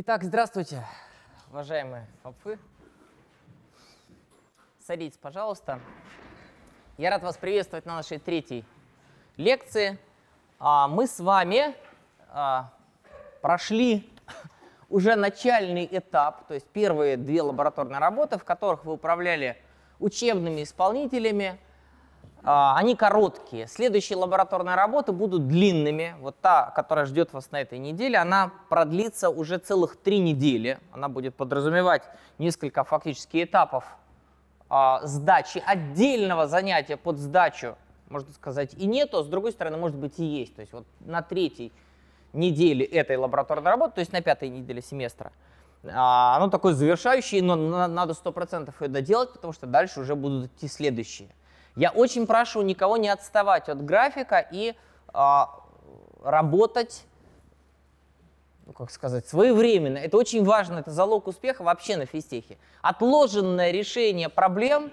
Итак, здравствуйте, уважаемые фапы. Садитесь, пожалуйста. Я рад вас приветствовать на нашей третьей лекции. А, мы с вами а, прошли уже начальный этап, то есть первые две лабораторные работы, в которых вы управляли учебными исполнителями, а, они короткие. Следующие лабораторные работы будут длинными. Вот та, которая ждет вас на этой неделе, она продлится уже целых три недели. Она будет подразумевать несколько фактически этапов а, сдачи, отдельного занятия под сдачу, можно сказать, и нету, а с другой стороны, может быть, и есть. То есть вот на третьей неделе этой лабораторной работы, то есть на пятой неделе семестра, оно такое завершающее, но надо 100% ее доделать, потому что дальше уже будут идти следующие. Я очень прошу никого не отставать от графика и э, работать, ну, как сказать, своевременно. Это очень важно, это залог успеха вообще на физтехе. Отложенное решение проблем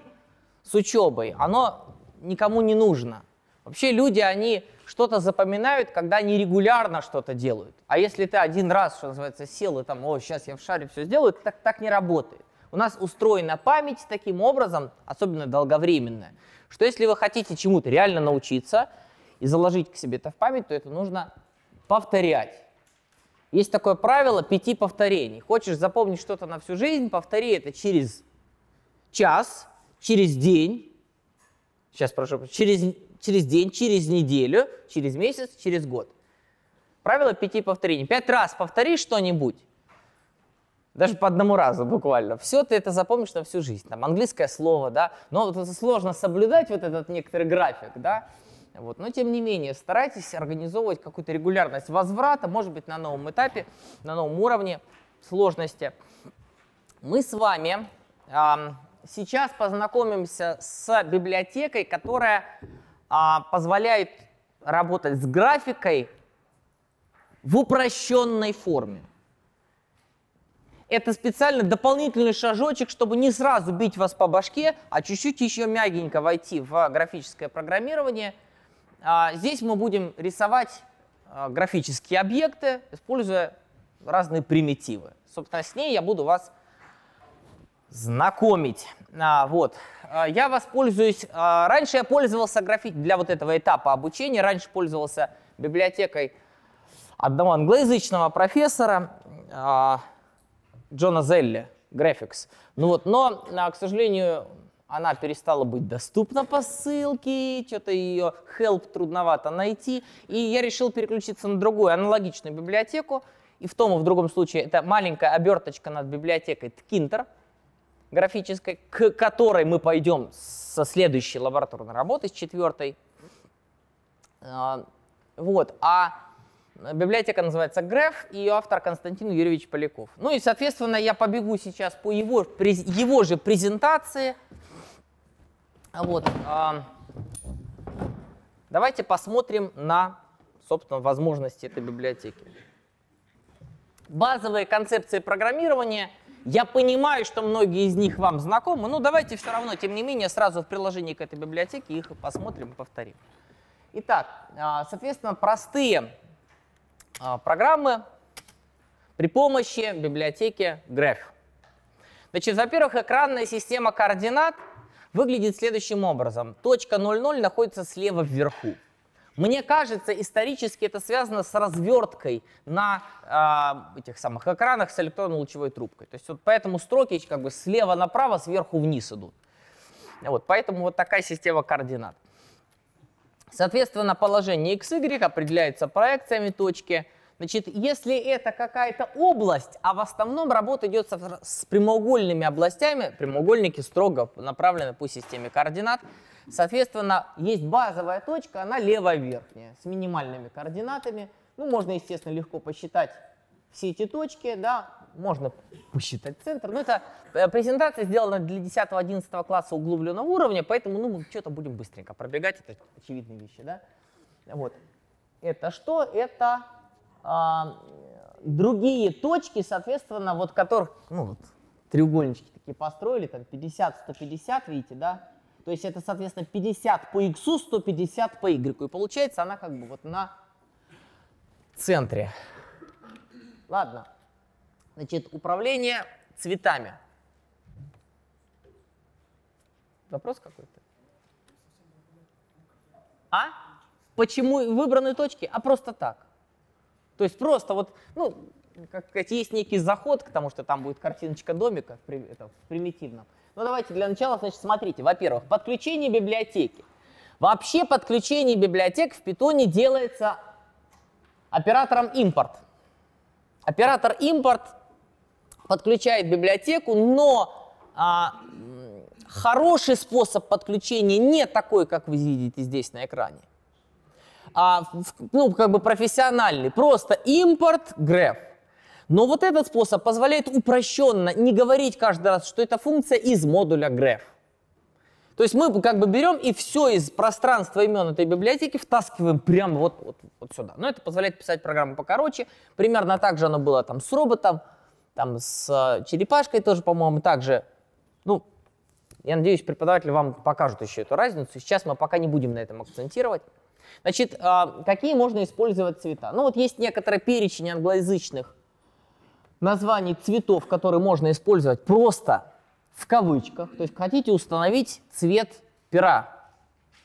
с учебой, оно никому не нужно. Вообще люди, они что-то запоминают, когда они регулярно что-то делают. А если ты один раз, что называется, сел и там, о, сейчас я в шаре все сделаю, так, так не работает. У нас устроена память таким образом, особенно долговременная, что если вы хотите чему-то реально научиться и заложить к себе это в память, то это нужно повторять. Есть такое правило пяти повторений. Хочешь запомнить что-то на всю жизнь, повтори это через час, через день, сейчас прошу, через, через день, через неделю, через месяц, через год. Правило пяти повторений. Пять раз повтори что-нибудь, даже по одному разу буквально. Все ты это запомнишь на всю жизнь. Там английское слово, да. Но вот сложно соблюдать вот этот некоторый график, да. Вот. Но тем не менее, старайтесь организовывать какую-то регулярность возврата, может быть, на новом этапе, на новом уровне сложности. Мы с вами э, сейчас познакомимся с библиотекой, которая э, позволяет работать с графикой в упрощенной форме. Это специально дополнительный шажочек, чтобы не сразу бить вас по башке, а чуть-чуть еще мягенько войти в а, графическое программирование. А, здесь мы будем рисовать а, графические объекты, используя разные примитивы. Собственно, с ней я буду вас знакомить. вот. Я воспользуюсь... раньше я пользовался графи для вот этого этапа обучения. Раньше пользовался библиотекой одного англоязычного профессора. Джона Зелли, Graphics. Ну вот, но, а, к сожалению, она перестала быть доступна по ссылке, что-то ее help трудновато найти, и я решил переключиться на другую аналогичную библиотеку, и в том и в другом случае это маленькая оберточка над библиотекой Tkintr, графической, к которой мы пойдем со следующей лабораторной работы, с четвертой. А, вот, а Библиотека называется «Греф», и ее автор Константин Юрьевич Поляков. Ну и, соответственно, я побегу сейчас по его, его же презентации. Вот. А, давайте посмотрим на, собственно, возможности этой библиотеки. Базовые концепции программирования. Я понимаю, что многие из них вам знакомы, но давайте все равно, тем не менее, сразу в приложении к этой библиотеке их посмотрим и повторим. Итак, а, соответственно, простые а, программы при помощи библиотеки Graph. Значит, во-первых, экранная система координат выглядит следующим образом. Точка 0,0 находится слева вверху. Мне кажется, исторически это связано с разверткой на э, этих самых экранах с электронно-лучевой трубкой. То есть вот поэтому строки как бы слева направо, сверху вниз идут. Вот, поэтому вот такая система координат. Соответственно, положение XY определяется проекциями точки. Значит, если это какая-то область, а в основном работа идет с прямоугольными областями, прямоугольники строго направлены по системе координат, соответственно, есть базовая точка, она левая верхняя, с минимальными координатами. Ну, можно, естественно, легко посчитать все эти точки, да, можно посчитать центр. Но ну, это э, презентация сделана для 10-11 класса углубленного уровня, поэтому ну, мы что-то будем быстренько пробегать, это очевидные вещи. Да? Вот. Это что? Это а, другие точки, соответственно, вот которых, ну вот, треугольнички такие построили, там 50, 150, видите, да? То есть это, соответственно, 50 по x, 150 по y. И получается она как бы вот на центре. Ладно. Значит, управление цветами. Вопрос какой-то? А? Почему выбранные точки? А просто так. То есть просто вот, ну, как сказать, есть некий заход, потому что там будет картиночка домика в, это, в примитивном. Ну давайте для начала, значит, смотрите. Во-первых, подключение библиотеки. Вообще подключение библиотек в питоне делается оператором импорт. Оператор импорт подключает библиотеку, но а, хороший способ подключения не такой, как вы видите здесь на экране. А, ну, как бы профессиональный, просто импорт grep. Но вот этот способ позволяет упрощенно не говорить каждый раз, что это функция из модуля grep. То есть мы как бы берем и все из пространства имен этой библиотеки втаскиваем прямо вот, вот, вот сюда. Но это позволяет писать программу покороче. Примерно так же оно было там с роботом, там с э, черепашкой тоже, по-моему, также. Ну, я надеюсь, преподаватели вам покажут еще эту разницу. Сейчас мы пока не будем на этом акцентировать. Значит, а, какие можно использовать цвета? Ну вот есть некоторые перечень англоязычных названий цветов, которые можно использовать просто в кавычках, то есть хотите установить цвет пера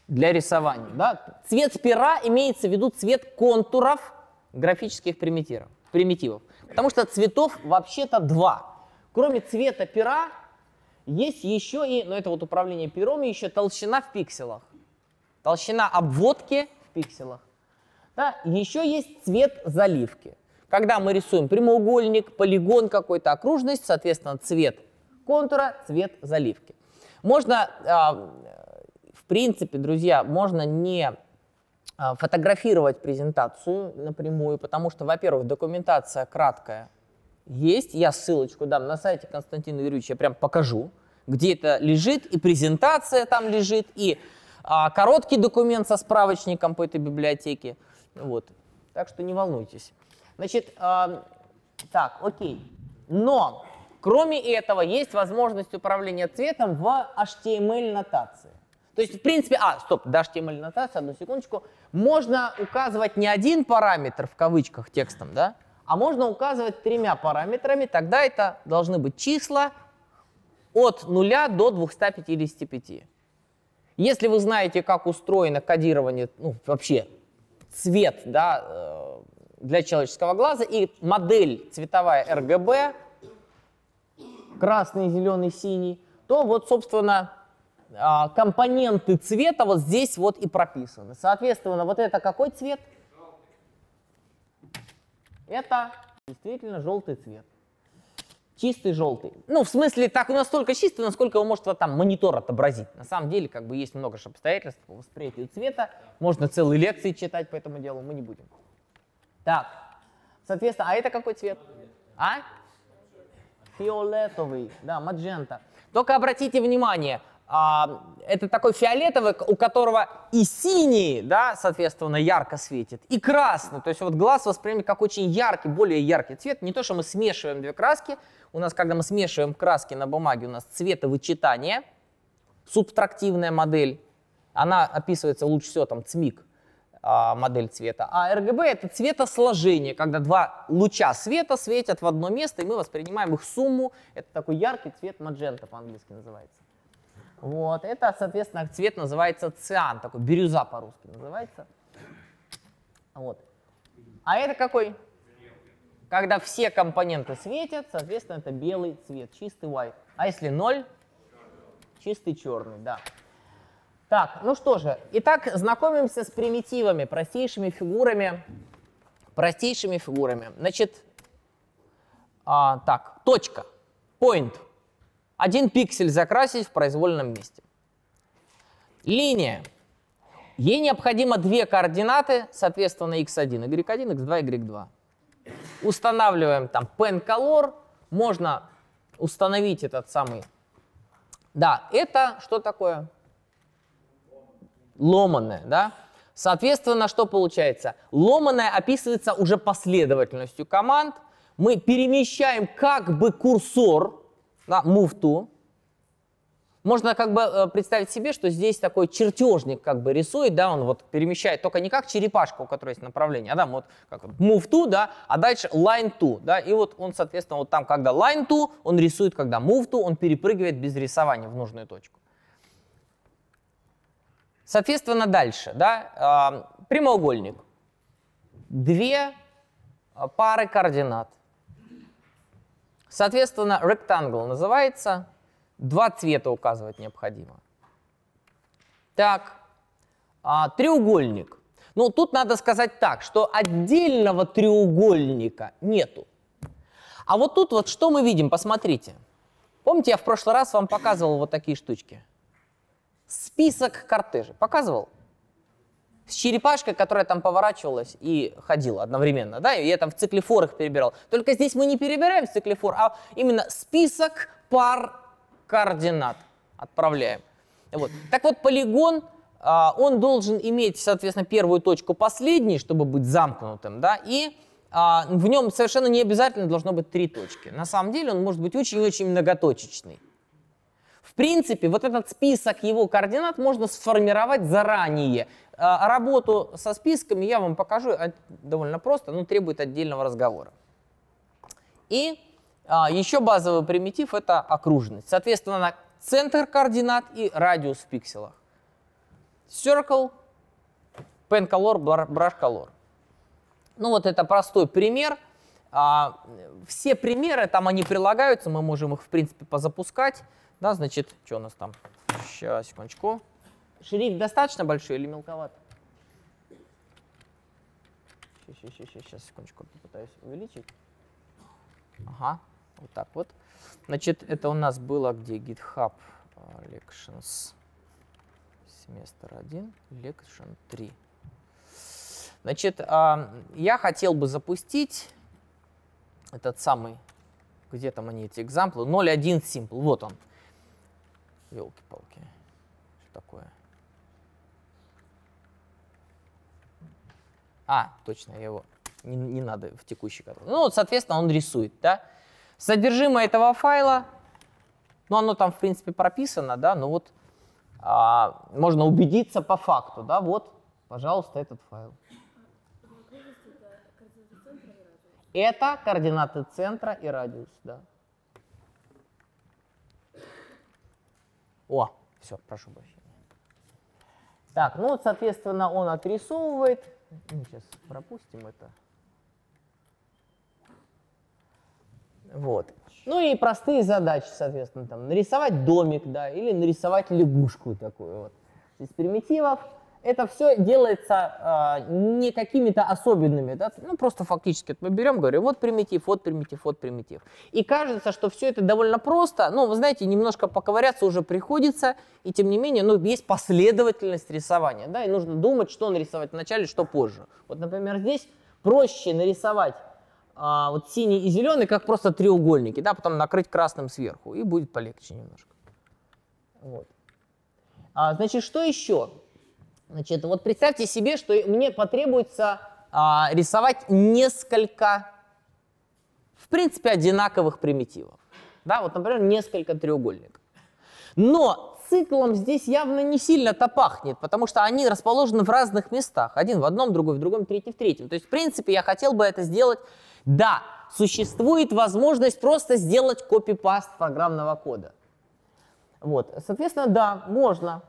для рисования. Да? Цвет пера имеется в виду цвет контуров графических примитивов. примитивов. Потому что цветов вообще-то два. Кроме цвета пера есть еще и, ну это вот управление пером, еще толщина в пикселах. Толщина обводки в пикселах. Да? Еще есть цвет заливки. Когда мы рисуем прямоугольник, полигон какой-то, окружность, соответственно, цвет – контура, цвет заливки. Можно, а, в принципе, друзья, можно не а, фотографировать презентацию напрямую, потому что, во-первых, документация краткая есть. Я ссылочку дам на сайте Константина Юрьевича, я прям покажу, где это лежит, и презентация там лежит, и а, короткий документ со справочником по этой библиотеке. Вот. Так что не волнуйтесь. Значит, э, так, окей. Но Кроме этого, есть возможность управления цветом в HTML-нотации. То есть, в принципе, а, стоп, до HTML-нотации, одну секундочку, можно указывать не один параметр в кавычках текстом, да, а можно указывать тремя параметрами, тогда это должны быть числа от 0 до 255. Если вы знаете, как устроено кодирование, ну, вообще, цвет, да, э, для человеческого глаза и модель цветовая RGB, красный, зеленый, синий, то вот, собственно, а, компоненты цвета вот здесь вот и прописаны. Соответственно, вот это какой цвет? Это действительно желтый цвет. Чистый желтый. Ну, в смысле, так у нас столько чистый, насколько его может вот там монитор отобразить. На самом деле, как бы есть много же обстоятельств по восприятию цвета. Можно целые лекции читать по этому делу, мы не будем. Так, соответственно, а это какой цвет? А? фиолетовый, да, маджента. Только обратите внимание, а, это такой фиолетовый, у которого и синий, да, соответственно, ярко светит, и красный. То есть вот глаз воспринимает как очень яркий, более яркий цвет. Не то, что мы смешиваем две краски. У нас, когда мы смешиваем краски на бумаге, у нас цветовычитание, субтрактивная модель. Она описывается лучше всего там ЦМИК, а, модель цвета. А RGB это цветосложение, когда два луча света светят в одно место, и мы воспринимаем их сумму. Это такой яркий цвет маджента по-английски называется. Вот, это, соответственно, цвет называется циан, такой бирюза по-русски называется. Вот. А это какой? Когда все компоненты светят, соответственно, это белый цвет, чистый white. А если ноль, чистый черный, да. Так, ну что же, итак, знакомимся с примитивами, простейшими фигурами. Простейшими фигурами. Значит, а, так, точка, point. Один пиксель закрасить в произвольном месте. Линия. Ей необходимо две координаты, соответственно, x1, y1, x2, y2. Устанавливаем там pen color, можно установить этот самый. Да, это что такое? ломаное, да? Соответственно, что получается? Ломаное описывается уже последовательностью команд. Мы перемещаем как бы курсор, да, To. Можно как бы э, представить себе, что здесь такой чертежник как бы рисует, да, он вот перемещает только не как черепашка, у которой есть направление, а там вот как вот move to, да, а дальше line to, да, и вот он, соответственно, вот там, когда line to, он рисует, когда move to, он перепрыгивает без рисования в нужную точку. Соответственно, дальше, да, прямоугольник. Две а, пары координат. Соответственно, rectangle называется. Два цвета указывать необходимо. Так, а, треугольник. Ну, тут надо сказать так, что отдельного треугольника нету. А вот тут вот что мы видим, посмотрите. Помните, я в прошлый раз вам показывал вот такие штучки? список кортежей. Показывал? С черепашкой, которая там поворачивалась и ходила одновременно, да, и я там в циклифор их перебирал. Только здесь мы не перебираем циклифор, а именно список пар координат отправляем. Вот. Так вот, полигон а, он должен иметь, соответственно, первую точку последней, чтобы быть замкнутым, да, и а, в нем совершенно не обязательно должно быть три точки. На самом деле он может быть очень-очень многоточечный. В принципе, вот этот список его координат можно сформировать заранее. А, работу со списками я вам покажу а, довольно просто, но требует отдельного разговора. И а, еще базовый примитив – это окружность. Соответственно, центр координат и радиус в пикселах. Circle, pen color, brush color. Ну вот это простой пример. все примеры, там они прилагаются, мы можем их, в принципе, позапускать. Да, значит, что у нас там? Сейчас, секундочку. Шрифт достаточно большой или мелковат? Сейчас, сейчас, сейчас, сейчас, секундочку, попытаюсь увеличить. Ага, вот так вот. Значит, это у нас было где GitHub э, Lections семестр 1, Lection 3. Значит, а, я хотел бы запустить этот самый, где там они эти экзамплы, 0.1 Simple, вот он. Елки-палки. Что такое? А, точно, я его не, не надо в текущий каталог. Ну, вот, соответственно, он рисует, да. Содержимое этого файла, ну, оно там, в принципе, прописано, да, Ну вот а, можно убедиться по факту, да, вот, пожалуйста, этот файл. Это координаты центра и радиус, да. О, все, прошу прощения. Так, ну, соответственно, он отрисовывает. Ну, сейчас пропустим это. Вот. Ну и простые задачи, соответственно, там нарисовать домик, да, или нарисовать лягушку такую вот. Из примитивов это все делается э, не какими-то особенными, да? ну просто фактически мы берем, говорим, вот примитив, вот примитив, вот примитив. И кажется, что все это довольно просто, но вы знаете, немножко поковыряться уже приходится, и тем не менее, ну есть последовательность рисования, да, и нужно думать, что нарисовать вначале, что позже. Вот, например, здесь проще нарисовать а, вот синий и зеленый, как просто треугольники, да, потом накрыть красным сверху, и будет полегче немножко. Вот. А, значит, что еще? Значит, вот представьте себе, что мне потребуется а, рисовать несколько, в принципе, одинаковых примитивов. Да, вот, например, несколько треугольников. Но циклом здесь явно не сильно-то пахнет, потому что они расположены в разных местах. Один в одном, другой в другом, третий в третьем. То есть, в принципе, я хотел бы это сделать. Да, существует возможность просто сделать копипаст программного кода. Вот, соответственно, да, можно.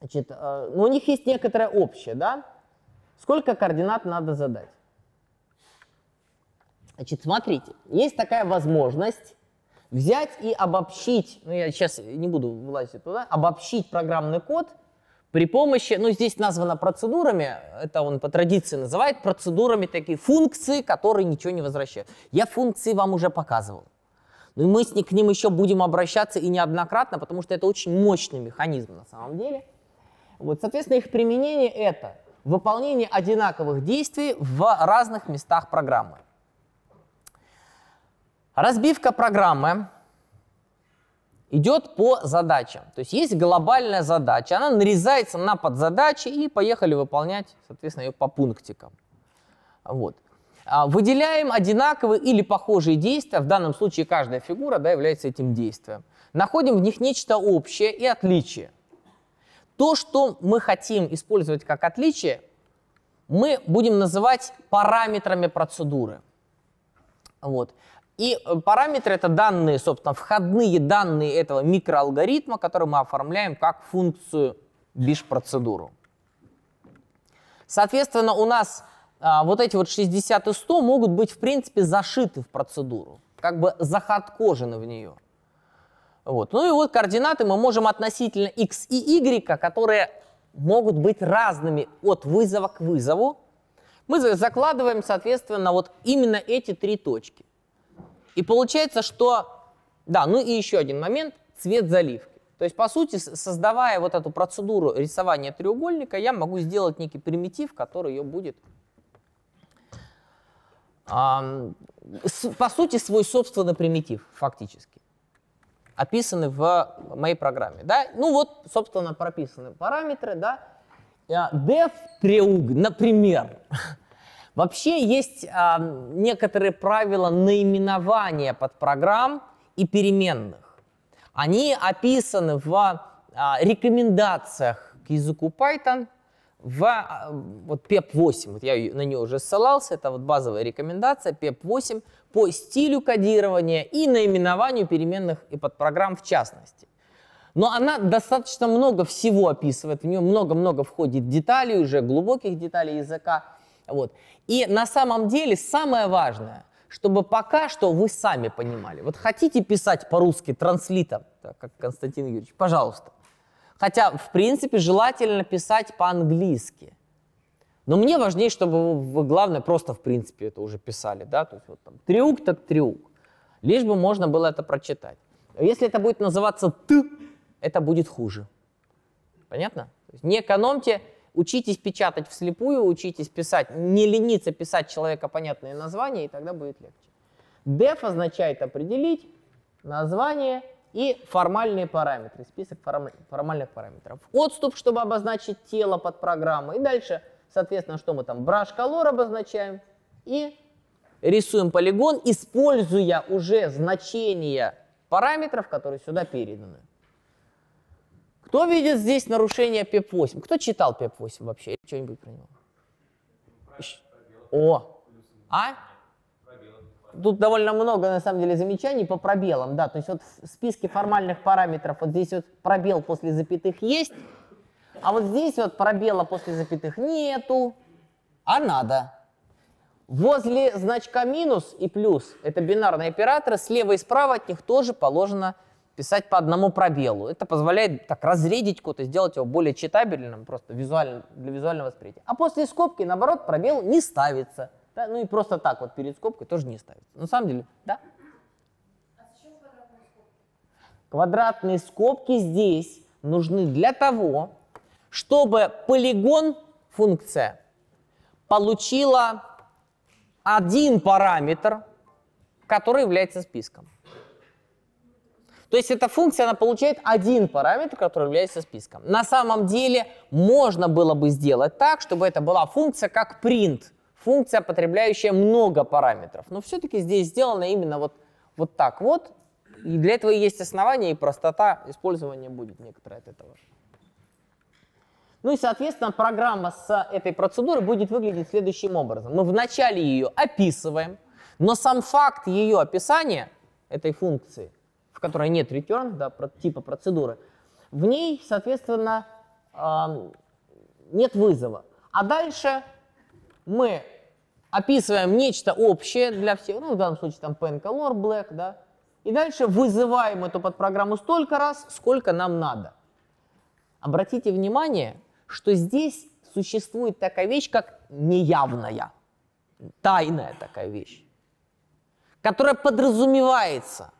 Значит, э, но ну, у них есть некоторое общее, да? Сколько координат надо задать? Значит, смотрите, есть такая возможность взять и обобщить, ну я сейчас не буду вылазить туда, обобщить программный код при помощи, ну здесь названо процедурами, это он по традиции называет процедурами такие функции, которые ничего не возвращают. Я функции вам уже показывал. Ну и мы с ним, к ним еще будем обращаться и неоднократно, потому что это очень мощный механизм на самом деле – вот, соответственно, их применение это выполнение одинаковых действий в разных местах программы. Разбивка программы идет по задачам. То есть есть глобальная задача, она нарезается на подзадачи и поехали выполнять, соответственно, ее по пунктикам. Вот. А, выделяем одинаковые или похожие действия, в данном случае каждая фигура да, является этим действием. Находим в них нечто общее и отличие. То, что мы хотим использовать как отличие, мы будем называть параметрами процедуры. Вот. И э, параметры это данные, собственно, входные данные этого микроалгоритма, который мы оформляем как функцию биш-процедуру. Соответственно, у нас а, вот эти вот 60 и 100 могут быть, в принципе, зашиты в процедуру, как бы захаткожены в нее. Вот. Ну и вот координаты мы можем относительно x и y, которые могут быть разными от вызова к вызову. Мы закладываем, соответственно, вот именно эти три точки. И получается, что... Да, ну и еще один момент – цвет заливки. То есть, по сути, создавая вот эту процедуру рисования треугольника, я могу сделать некий примитив, который ее будет, а, по сути, свой собственный примитив, фактически описаны в моей программе. Да? Ну вот, собственно, прописаны параметры. Да? Э, def треуг, например. Вообще есть а, некоторые правила наименования под программ и переменных. Они описаны в а, рекомендациях к языку Python – в а, вот PEP-8, вот я на нее уже ссылался, это вот базовая рекомендация PEP-8 по стилю кодирования и наименованию переменных и подпрограмм в частности. Но она достаточно много всего описывает, в нее много-много входит деталей, уже глубоких деталей языка. Вот. И на самом деле самое важное, чтобы пока что вы сами понимали. Вот хотите писать по-русски транслитом, как Константин Юрьевич, пожалуйста. Хотя, в принципе, желательно писать по-английски. Но мне важнее, чтобы вы, главное, просто, в принципе, это уже писали, да, то есть вот там трюк так трюк, лишь бы можно было это прочитать. Если это будет называться «ты», это будет хуже. Понятно? Не экономьте, учитесь печатать вслепую, учитесь писать, не лениться писать человека понятные названия, и тогда будет легче. Def означает определить название и формальные параметры, список формальных параметров. Отступ, чтобы обозначить тело под программу. И дальше, соответственно, что мы там? Brush-color обозначаем и рисуем полигон, используя уже значения параметров, которые сюда переданы. Кто видит здесь нарушение PEP8? Кто читал PEP8 вообще? Что-нибудь про него? О! А? тут довольно много, на самом деле, замечаний по пробелам, да, то есть вот в списке формальных параметров вот здесь вот пробел после запятых есть, а вот здесь вот пробела после запятых нету, а надо. Возле значка минус и плюс, это бинарные операторы, слева и справа от них тоже положено писать по одному пробелу. Это позволяет так разредить код и сделать его более читабельным, просто визуально, для визуального восприятия. А после скобки, наоборот, пробел не ставится. Да, ну и просто так вот перед скобкой тоже не ставится. На самом деле, да. А квадратные скобки здесь нужны для того, чтобы полигон функция получила один параметр, который является списком. То есть эта функция она получает один параметр, который является списком. На самом деле можно было бы сделать так, чтобы это была функция как print – функция, потребляющая много параметров. Но все-таки здесь сделано именно вот, вот так вот. И для этого и есть основания, и простота использования будет некоторое от этого. Ну и, соответственно, программа с этой процедуры будет выглядеть следующим образом. Мы вначале ее описываем, но сам факт ее описания, этой функции, в которой нет return, да, типа процедуры, в ней, соответственно, нет вызова. А дальше мы описываем нечто общее для всех, ну, в данном случае там pen color, black, да, и дальше вызываем эту подпрограмму столько раз, сколько нам надо. Обратите внимание, что здесь существует такая вещь, как неявная, тайная такая вещь, которая подразумевается.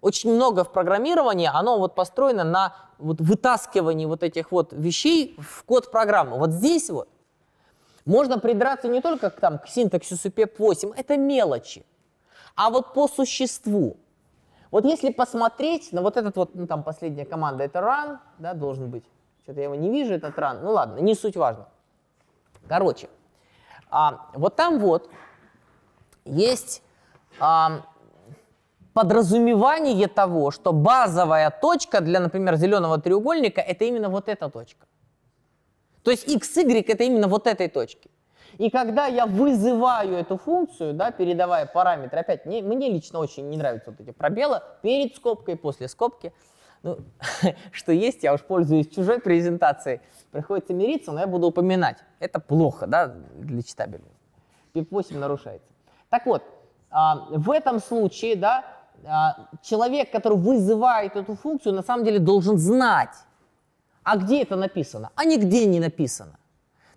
Очень много в программировании, оно вот построено на вот вытаскивании вот этих вот вещей в код программы. Вот здесь вот можно придраться не только к, там, к синтаксису PEP8, это мелочи, а вот по существу. Вот если посмотреть на вот этот вот, ну там последняя команда, это run, да, должен быть. Что-то я его не вижу, этот run. Ну ладно, не суть важно. Короче, а, вот там вот есть а, подразумевание того, что базовая точка для, например, зеленого треугольника это именно вот эта точка. То есть x, y это именно вот этой точки. И когда я вызываю эту функцию, да, передавая параметры, опять, не, мне лично очень не нравятся вот эти пробелы перед скобкой, после скобки. Ну, что есть, я уж пользуюсь чужой презентацией, приходится мириться, но я буду упоминать. Это плохо, да, для читабельности. PIP-8 нарушается. Так вот, а, в этом случае, да, а, человек, который вызывает эту функцию, на самом деле должен знать, а где это написано? А нигде не написано.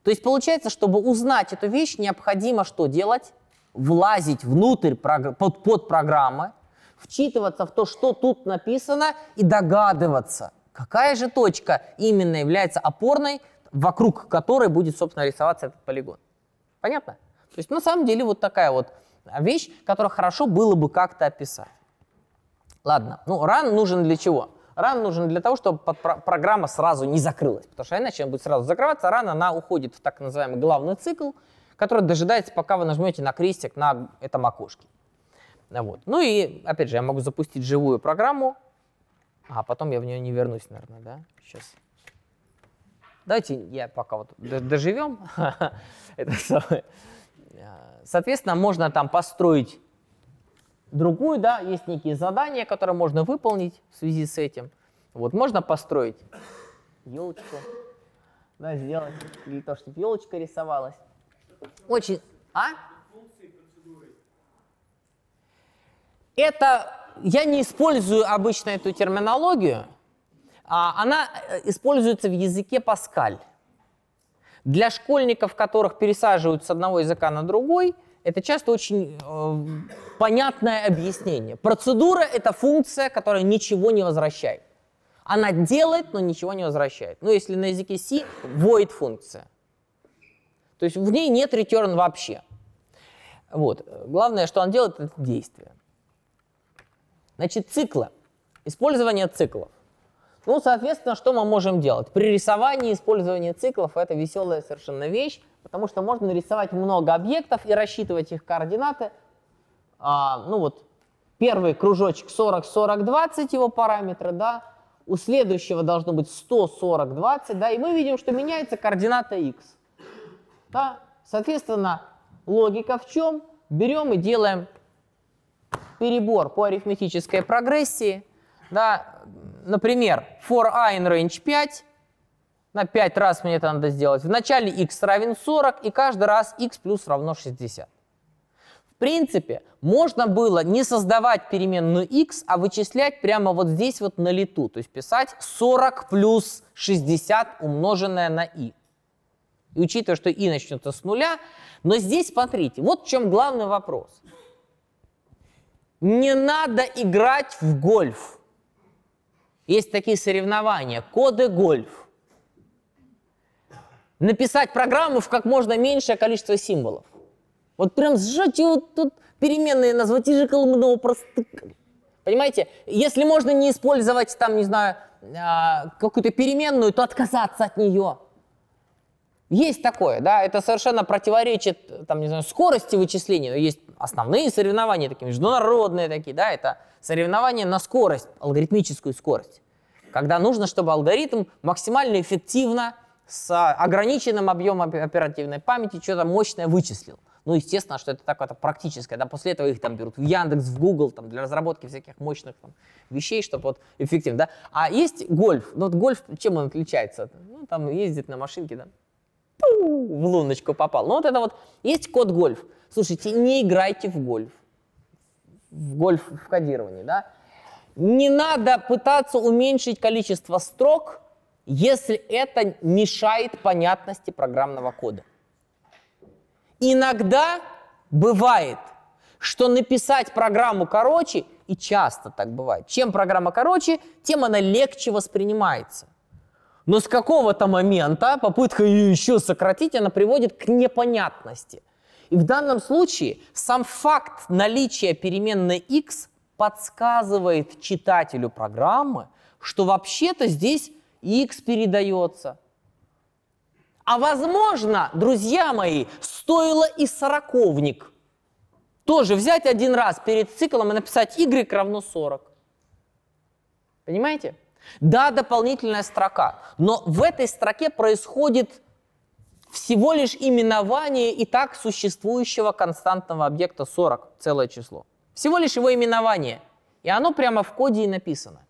То есть получается, чтобы узнать эту вещь, необходимо что делать? Влазить внутрь под, под программы, вчитываться в то, что тут написано, и догадываться, какая же точка именно является опорной, вокруг которой будет, собственно, рисоваться этот полигон. Понятно? То есть на самом деле вот такая вот вещь, которую хорошо было бы как-то описать. Ладно, ну ран нужен для чего? Ран нужен для того, чтобы программа сразу не закрылась, потому что иначе она будет сразу закрываться. А ран, она уходит в так называемый главный цикл, который дожидается, пока вы нажмете на крестик на этом окошке. Вот. Ну и, опять же, я могу запустить живую программу, а потом я в нее не вернусь, наверное, да? Сейчас. Давайте я пока вот доживем. Соответственно, можно там построить другую, да, есть некие задания, которые можно выполнить в связи с этим. Вот можно построить елочку, да, сделать, или то, чтобы елочка рисовалась. Очень, а? Это, я не использую обычно эту терминологию, а она э, используется в языке Паскаль. Для школьников, которых пересаживают с одного языка на другой – это часто очень э, понятное объяснение. Процедура – это функция, которая ничего не возвращает. Она делает, но ничего не возвращает. Ну, если на языке C – void функция. То есть в ней нет return вообще. Вот. Главное, что она делает, это действие. Значит, циклы. Использование циклов. Ну, соответственно, что мы можем делать? При рисовании использование циклов – это веселая совершенно вещь потому что можно нарисовать много объектов и рассчитывать их координаты. А, ну вот, первый кружочек 40, 40, 20 его параметры, да, у следующего должно быть 100, 40, 20, да, и мы видим, что меняется координата x. Да? Соответственно, логика в чем? Берем и делаем перебор по арифметической прогрессии. Да? Например, for i in range 5 на 5 раз мне это надо сделать. Вначале x равен 40, и каждый раз x плюс равно 60. В принципе, можно было не создавать переменную x, а вычислять прямо вот здесь вот на лету. То есть писать 40 плюс 60 умноженное на i. И учитывая, что i начнется с нуля. Но здесь смотрите, вот в чем главный вопрос. Не надо играть в гольф. Есть такие соревнования, коды гольф написать программу в как можно меньшее количество символов. Вот прям сжать ее вот тут переменные назвать же колымного просты. Понимаете, если можно не использовать там, не знаю, а, какую-то переменную, то отказаться от нее. Есть такое, да, это совершенно противоречит, там, не знаю, скорости вычисления, но есть основные соревнования такие, международные такие, да, это соревнования на скорость, алгоритмическую скорость, когда нужно, чтобы алгоритм максимально эффективно с ограниченным объемом оперативной памяти что-то мощное вычислил. Ну, естественно, что это так то практическое. Да, после этого их там берут в Яндекс, в Google, там, для разработки всяких мощных там, вещей, чтобы вот эффективно. Да? А есть гольф. Ну, вот гольф, чем он отличается? Ну, там ездит на машинке, да. Пу, в луночку попал. Ну, вот это вот есть код гольф. Слушайте, не играйте в гольф. В гольф в кодировании, да. Не надо пытаться уменьшить количество строк, если это мешает понятности программного кода. Иногда бывает, что написать программу короче, и часто так бывает, чем программа короче, тем она легче воспринимается. Но с какого-то момента попытка ее еще сократить, она приводит к непонятности. И в данном случае сам факт наличия переменной x подсказывает читателю программы, что вообще-то здесь X передается. А возможно, друзья мои, стоило и сороковник. Тоже взять один раз перед циклом и написать y равно 40. Понимаете? Да, дополнительная строка, но в этой строке происходит всего лишь именование и так существующего константного объекта 40, целое число. Всего лишь его именование. И оно прямо в коде и написано.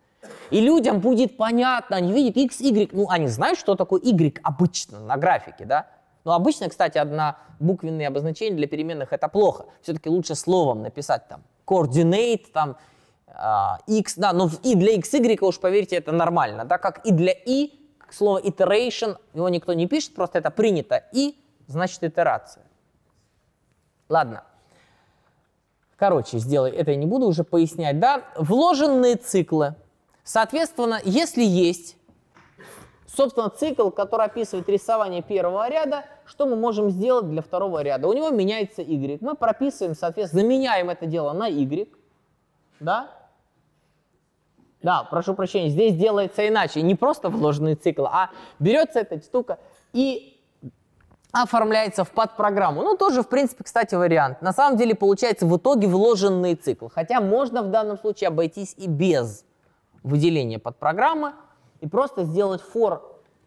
И людям будет понятно, они видят x, y, ну они знают, что такое y обычно на графике, да? Но ну, обычно, кстати, однобуквенные обозначения для переменных это плохо. Все-таки лучше словом написать там coordinate, там а, x, да, но ну, и для x, y уж поверьте, это нормально, да, как и для i, слово iteration, его никто не пишет, просто это принято, и значит итерация. Ладно. Короче, сделай это я не буду уже пояснять, да. Вложенные циклы – Соответственно, если есть, собственно, цикл, который описывает рисование первого ряда, что мы можем сделать для второго ряда? У него меняется y. Мы прописываем, соответственно, заменяем это дело на y. Да? Да, прошу прощения, здесь делается иначе. Не просто вложенный цикл, а берется эта штука и оформляется в подпрограмму. Ну, тоже, в принципе, кстати, вариант. На самом деле получается в итоге вложенный цикл. Хотя можно в данном случае обойтись и без выделение под программы и просто сделать for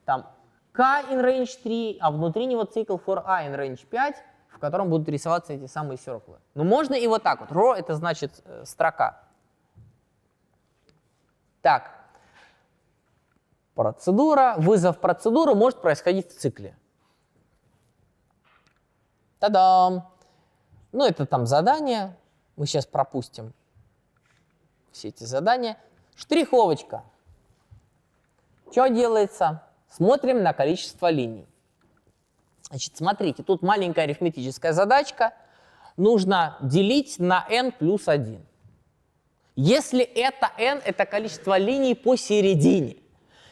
там k in range 3, а внутри него цикл for a in range 5, в котором будут рисоваться эти самые серклы. Но ну, можно и вот так вот. Ро это значит э, строка. Так. Процедура. Вызов процедуры может происходить в цикле. Та-дам! Ну, это там задание. Мы сейчас пропустим все эти задания. Штриховочка. Что делается? Смотрим на количество линий. Значит, смотрите, тут маленькая арифметическая задачка. Нужно делить на n плюс 1. Если это n, это количество линий посередине.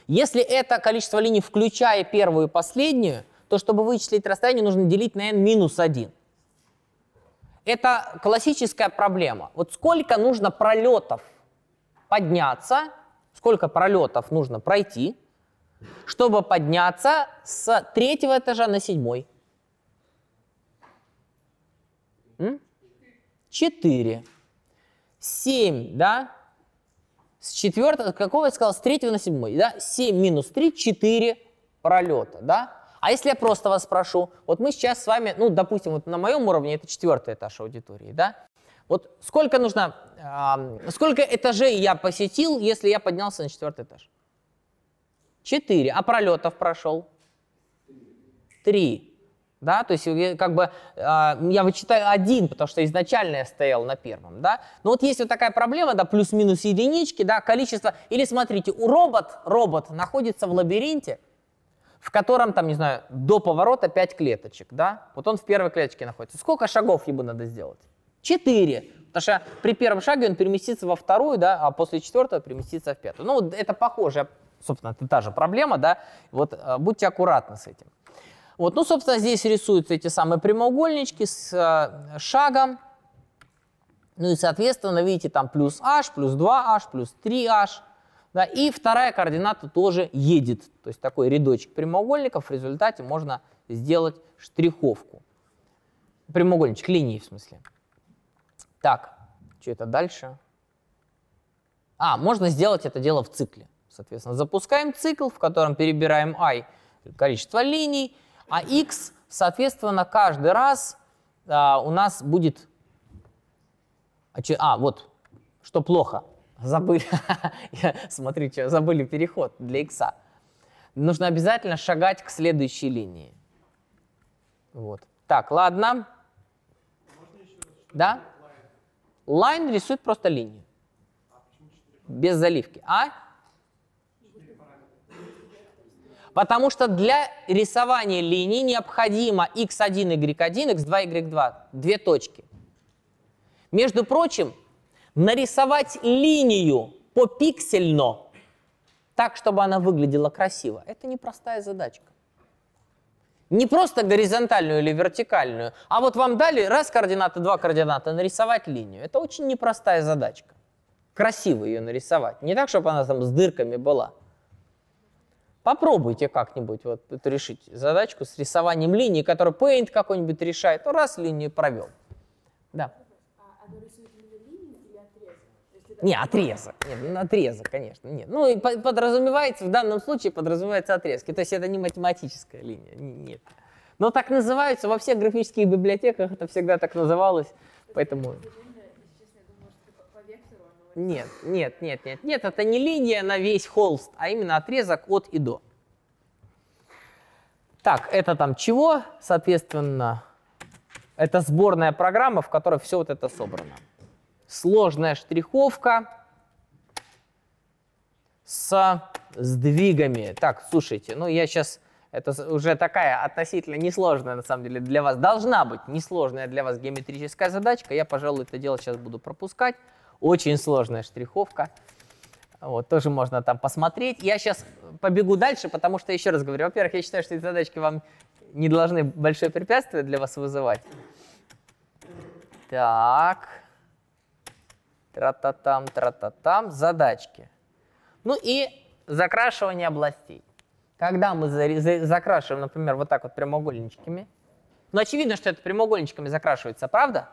Если это количество линий, включая первую и последнюю, то чтобы вычислить расстояние, нужно делить на n минус 1. Это классическая проблема. Вот сколько нужно пролетов подняться, сколько пролетов нужно пройти, чтобы подняться с третьего этажа на седьмой. М? Четыре. Семь, да? С четвертого, какого я сказал, с третьего на седьмой, да? Семь минус три, четыре пролета, да? А если я просто вас спрошу, вот мы сейчас с вами, ну, допустим, вот на моем уровне это четвертый этаж аудитории, да? Вот сколько нужно, э, сколько этажей я посетил, если я поднялся на четвертый этаж? Четыре. А пролетов прошел? Три. Да, то есть э, как бы э, я вычитаю один, потому что изначально я стоял на первом, да. Но вот есть вот такая проблема, да, плюс-минус единички, да, количество. Или смотрите, у робот, робот находится в лабиринте, в котором, там, не знаю, до поворота 5 клеточек, да? Вот он в первой клеточке находится. Сколько шагов ему надо сделать? четыре, Потому что при первом шаге он переместится во вторую, да, а после четвертого переместится в пятую. Ну, это похоже, собственно, это та же проблема, да. Вот э, будьте аккуратны с этим. Вот, ну, собственно, здесь рисуются эти самые прямоугольнички с э, шагом. Ну и, соответственно, видите, там плюс h, плюс 2h, плюс 3h. Да, и вторая координата тоже едет. То есть такой рядочек прямоугольников в результате можно сделать штриховку. Прямоугольничек линии, в смысле. Так, что это дальше? А, можно сделать это дело в цикле. Соответственно, запускаем цикл, в котором перебираем i количество линий, а x, соответственно, каждый раз а, у нас будет... А, вот, что плохо. Забыли. Смотрите, забыли переход для x. Нужно обязательно шагать к следующей линии. Вот. Так, ладно. Да? Line рисует просто линию. Без заливки. А? Потому что для рисования линии необходимо x1, y1, x2, y2. Две точки. Между прочим, нарисовать линию попиксельно, так, чтобы она выглядела красиво, это непростая задачка. Не просто горизонтальную или вертикальную, а вот вам дали раз координаты, два координата, нарисовать линию. Это очень непростая задачка. Красиво ее нарисовать. Не так, чтобы она там с дырками была. Попробуйте как-нибудь вот решить задачку с рисованием линии, которую Paint какой-нибудь решает. Ну, раз линию провел. Да. Не, отрезок. Нет, ну, отрезок, конечно, нет. Ну, и подразумевается, в данном случае подразумевается отрезки. То есть это не математическая линия, нет. Но так называются, во всех графических библиотеках это всегда так называлось, поэтому... Нет, нет, нет, нет, нет, это не линия на весь холст, а именно отрезок от и до. Так, это там чего, соответственно, это сборная программа, в которой все вот это собрано сложная штриховка с сдвигами. Так, слушайте, ну я сейчас... Это уже такая относительно несложная, на самом деле, для вас. Должна быть несложная для вас геометрическая задачка. Я, пожалуй, это дело сейчас буду пропускать. Очень сложная штриховка. Вот, тоже можно там посмотреть. Я сейчас побегу дальше, потому что, еще раз говорю, во-первых, я считаю, что эти задачки вам не должны большое препятствие для вас вызывать. Так, тра-та-там, тра-та-там, задачки. Ну и закрашивание областей. Когда мы закрашиваем, например, вот так вот прямоугольничками, ну очевидно, что это прямоугольничками закрашивается, правда?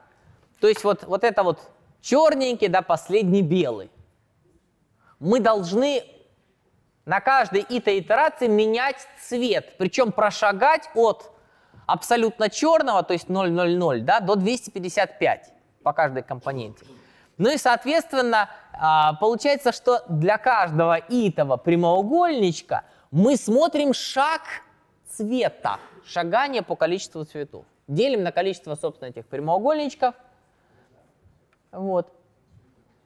То есть вот, вот это вот черненький до да, последний белый. Мы должны на каждой ито-итерации менять цвет, причем прошагать от абсолютно черного, то есть 0,00, да, до 255 по каждой компоненте. Ну и, соответственно, а, получается, что для каждого итого прямоугольничка мы смотрим шаг цвета, шагание по количеству цветов. Делим на количество, собственно, этих прямоугольничков. Вот.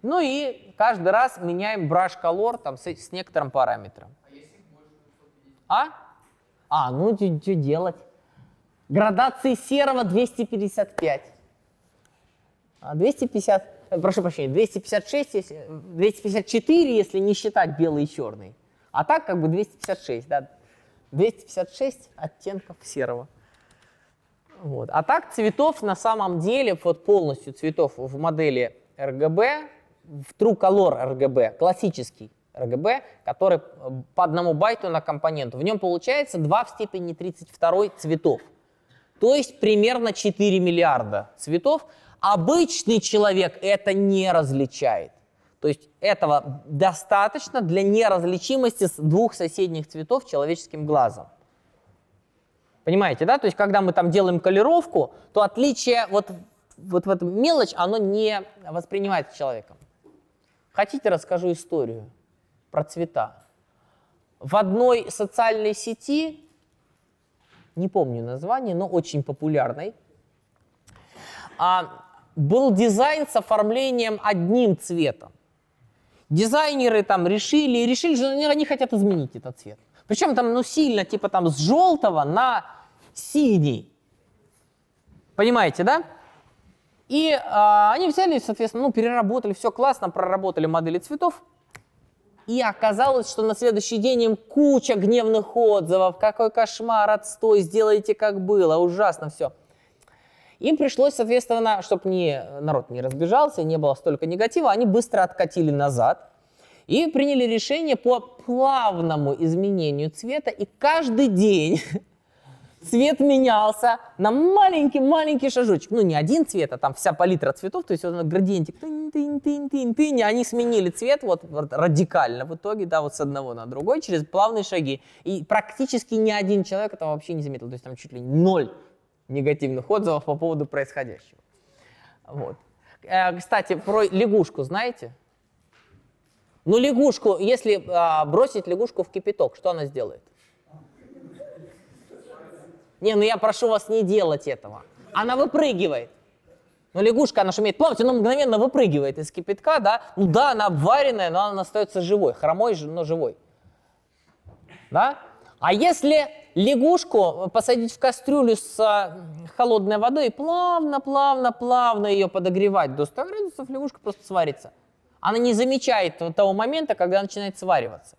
Ну и каждый раз меняем brush color там, с, с некоторым параметром. А? А? а, ну что делать? Градации серого 255. А 250 Э, прошу прощения, 256, если, 254, э, если не считать белый и черный. А так как бы 256, да, 256 оттенков серого. Вот. А так цветов на самом деле, вот полностью цветов в модели RGB, в True Color RGB, классический RGB, который э, по одному байту на компонент, в нем получается 2 в степени 32 цветов. То есть примерно 4 миллиарда цветов. Обычный человек это не различает. То есть этого достаточно для неразличимости двух соседних цветов человеческим глазом. Понимаете, да? То есть когда мы там делаем колеровку, то отличие вот, вот в этом мелочь, оно не воспринимается человеком. Хотите, расскажу историю про цвета. В одной социальной сети, не помню название, но очень популярной, а, был дизайн с оформлением одним цветом. Дизайнеры там решили, решили, что они хотят изменить этот цвет. Причем там, ну, сильно, типа там с желтого на синий. Понимаете, да? И э, они взяли, соответственно, ну, переработали, все классно, проработали модели цветов. И оказалось, что на следующий день им куча гневных отзывов. Какой кошмар, отстой, сделайте как было, ужасно все. Им пришлось, соответственно, чтобы не, народ не разбежался, не было столько негатива, они быстро откатили назад и приняли решение по плавному изменению цвета. И каждый день цвет менялся на маленький-маленький шажочек. Ну, не один цвет, а там вся палитра цветов, то есть вот этот градиентик. Тынь, тынь, тынь, тынь, тынь. Они сменили цвет вот, вот радикально в итоге, да, вот с одного на другой через плавные шаги. И практически ни один человек этого вообще не заметил, то есть там чуть ли ноль негативных отзывов по поводу происходящего. Вот. Э, кстати, про лягушку знаете? Ну, лягушку, если а, бросить лягушку в кипяток, что она сделает? Не, ну я прошу вас не делать этого. Она выпрыгивает. Ну, лягушка, она же умеет плавать, она мгновенно выпрыгивает из кипятка, да? Ну да, она обваренная, но она остается живой, хромой, но живой. Да? А если Лягушку э, посадить в кастрюлю с э, холодной водой и плавно, плавно, плавно ее подогревать до 100 градусов, лягушка просто сварится. Она не замечает того момента, когда начинает свариваться.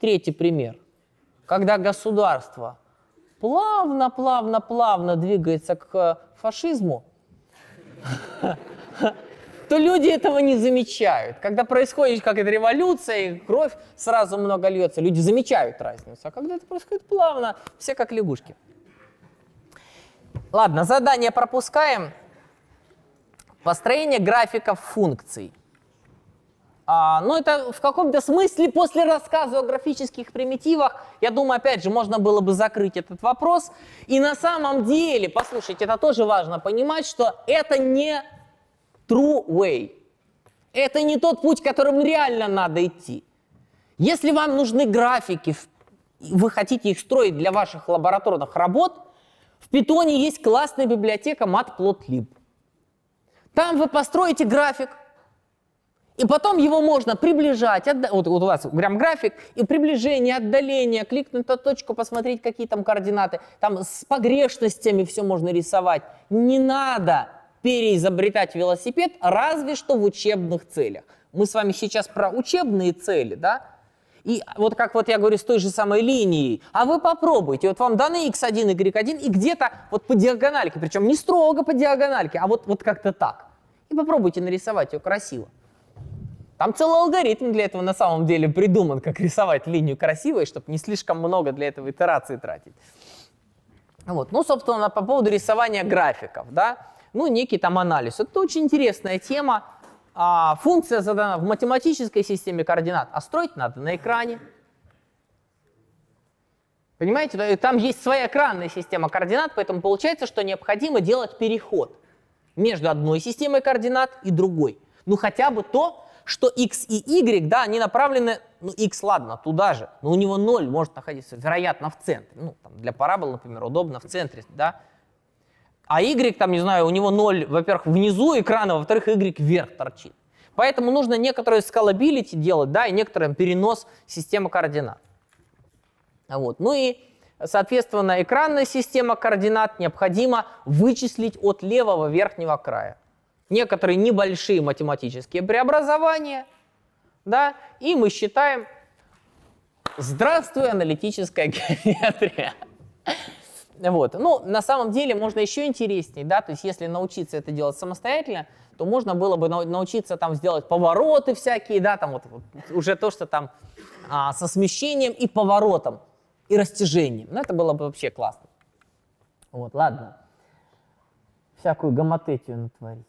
Третий пример. Когда государство плавно, плавно, плавно двигается к э, фашизму, то люди этого не замечают. Когда происходит какая-то революция, и кровь сразу много льется, люди замечают разницу. А когда это происходит плавно, все как лягушки. Ладно, задание пропускаем. Построение графиков функций. А, ну, это в каком-то смысле после рассказа о графических примитивах, я думаю, опять же, можно было бы закрыть этот вопрос. И на самом деле, послушайте, это тоже важно понимать, что это не True way. Это не тот путь, которым реально надо идти. Если вам нужны графики, вы хотите их строить для ваших лабораторных работ, в Питоне есть классная библиотека matplotlib. Там вы построите график, и потом его можно приближать, отда... вот, вот у вас прям график, и приближение, отдаление, кликнуть на точку, посмотреть, какие там координаты, там с погрешностями все можно рисовать. Не надо переизобретать велосипед, разве что в учебных целях. Мы с вами сейчас про учебные цели, да? И вот как вот я говорю с той же самой линией, а вы попробуйте, вот вам даны x1, y1 и где-то вот по диагональке, причем не строго по диагональке, а вот, вот как-то так. И попробуйте нарисовать ее красиво. Там целый алгоритм для этого на самом деле придуман, как рисовать линию красивой чтобы не слишком много для этого итераций тратить. Вот. Ну, собственно, по поводу рисования графиков, да, ну, некий там анализ. Это очень интересная тема. А, функция задана в математической системе координат, а строить надо на экране. Понимаете, там есть своя экранная система координат, поэтому получается, что необходимо делать переход между одной системой координат и другой. Ну хотя бы то, что x и y, да, они направлены, ну x, ладно, туда же, но у него 0 может находиться, вероятно, в центре. Ну, там, для парабол, например, удобно в центре, да, а Y, там, не знаю, у него 0, во-первых, внизу экрана, во-вторых, Y вверх торчит. Поэтому нужно некоторое скалабилити делать, да, и некоторый перенос системы координат. Вот. Ну и, соответственно, экранная система координат необходимо вычислить от левого верхнего края. Некоторые небольшие математические преобразования, да, и мы считаем, здравствуй, аналитическая геометрия. Вот. Ну, на самом деле можно еще интереснее, да, то есть если научиться это делать самостоятельно, то можно было бы научиться там сделать повороты всякие, да, там вот, вот уже то, что там а, со смещением и поворотом, и растяжением. Ну, это было бы вообще классно. Вот, ладно. Всякую гомотетию натворить.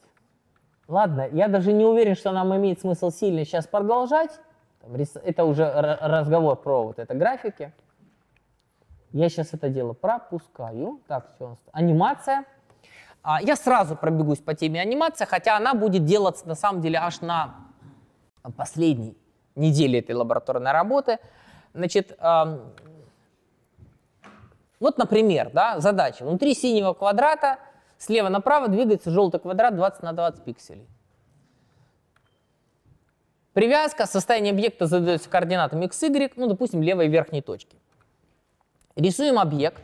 Ладно, я даже не уверен, что нам имеет смысл сильно сейчас продолжать. Это уже разговор про вот это графики. Я сейчас это дело пропускаю. Так, все. Анимация. А, я сразу пробегусь по теме анимация, хотя она будет делаться на самом деле аж на последней неделе этой лабораторной работы. Значит, э, вот, например, да, задача. Внутри синего квадрата слева направо двигается желтый квадрат 20 на 20 пикселей. Привязка, состояние объекта задается координатами x, y, ну, допустим, левой верхней точки. Рисуем объект,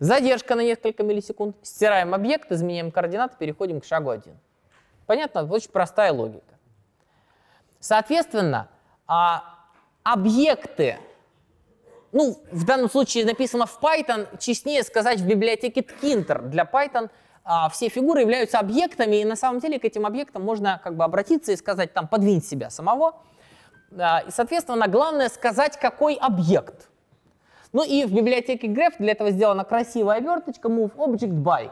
задержка на несколько миллисекунд, стираем объект, изменяем координаты, переходим к шагу 1. Понятно? Очень простая логика. Соответственно, а, объекты, ну, в данном случае написано в Python, честнее сказать в библиотеке Tkinter. Для Python а, все фигуры являются объектами, и на самом деле к этим объектам можно как бы обратиться и сказать, там, подвинь себя самого. А, и, соответственно, главное сказать, какой объект. Ну и в библиотеке grep для этого сделана красивая оберточка move object by.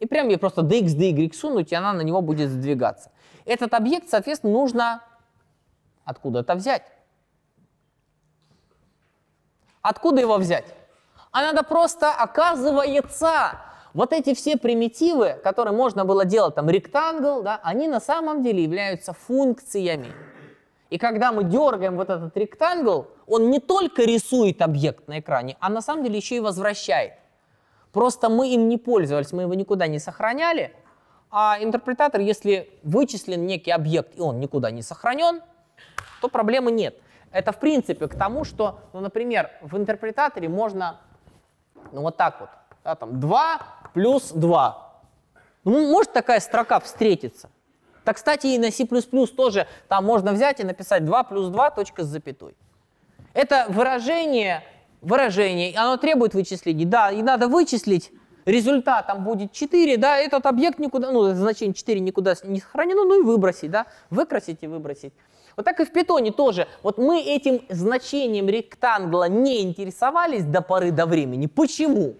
И прям ей просто dx, dy сунуть, и она на него будет сдвигаться. Этот объект, соответственно, нужно откуда-то взять. Откуда его взять? А надо просто, оказывается, вот эти все примитивы, которые можно было делать, там, rectangle, да, они на самом деле являются функциями. И когда мы дергаем вот этот ректангл, он не только рисует объект на экране, а на самом деле еще и возвращает. Просто мы им не пользовались, мы его никуда не сохраняли, а интерпретатор, если вычислен некий объект, и он никуда не сохранен, то проблемы нет. Это в принципе к тому, что, ну, например, в интерпретаторе можно ну, вот так вот, да, там 2 плюс 2. Ну, может такая строка встретиться. Так, кстати, и на C++ тоже там можно взять и написать 2 плюс 2 точка с запятой. Это выражение, выражение, оно требует вычислений, да, и надо вычислить, Там будет 4, да, этот объект никуда, ну, значение 4 никуда не сохранено, ну и выбросить, да, выкрасить и выбросить. Вот так и в питоне тоже. Вот мы этим значением ректангла не интересовались до поры до времени. Почему?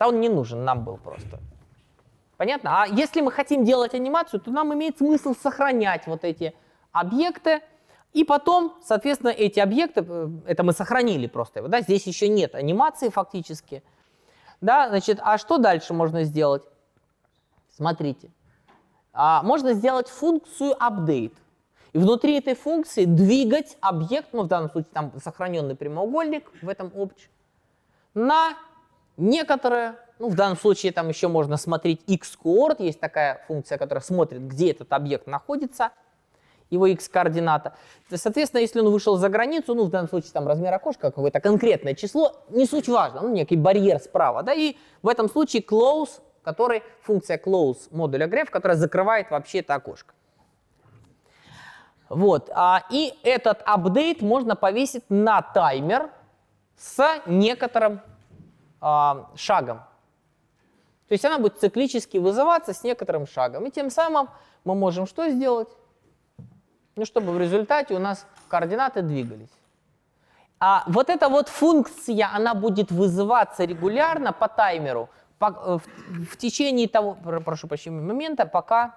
Да он не нужен нам был просто. Понятно? А если мы хотим делать анимацию, то нам имеет смысл сохранять вот эти объекты, и потом, соответственно, эти объекты, э, это мы сохранили просто, да, здесь еще нет анимации фактически, да, значит, а что дальше можно сделать? Смотрите, а, можно сделать функцию update, и внутри этой функции двигать объект, ну, в данном случае там сохраненный прямоугольник в этом обч, на некоторое ну, в данном случае там еще можно смотреть x-коорд, есть такая функция, которая смотрит, где этот объект находится, его x-координата. Соответственно, если он вышел за границу, ну, в данном случае там размер окошка, какое-то конкретное число, не суть важно, ну, некий барьер справа, да, и в этом случае close, который, функция close модуля greph, которая закрывает вообще это окошко. Вот, а, и этот апдейт можно повесить на таймер с некоторым а, шагом, то есть она будет циклически вызываться с некоторым шагом. И тем самым мы можем что сделать? Ну, чтобы в результате у нас координаты двигались. А вот эта вот функция, она будет вызываться регулярно по таймеру по, э, в, в течение того, прошу прощения, момента, пока...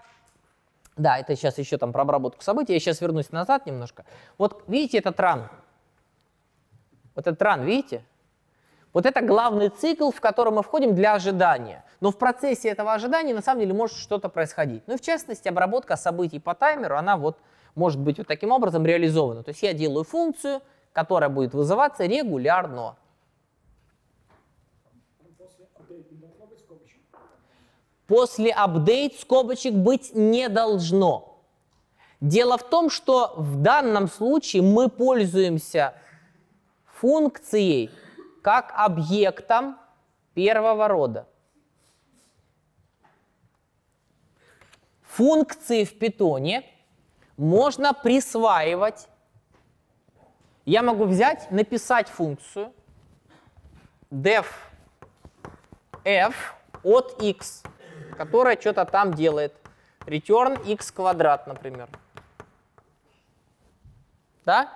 Да, это сейчас еще там про обработку событий. Я сейчас вернусь назад немножко. Вот видите этот ран? Вот этот ран, видите? Вот это главный цикл, в который мы входим для ожидания. Но в процессе этого ожидания на самом деле может что-то происходить. Ну и в частности, обработка событий по таймеру, она вот может быть вот таким образом реализована. То есть я делаю функцию, которая будет вызываться регулярно. После апдейт скобочек быть не должно. Дело в том, что в данном случае мы пользуемся функцией как объектом первого рода. Функции в питоне можно присваивать. Я могу взять, написать функцию def f от x, которая что-то там делает. Return x квадрат, например. Да?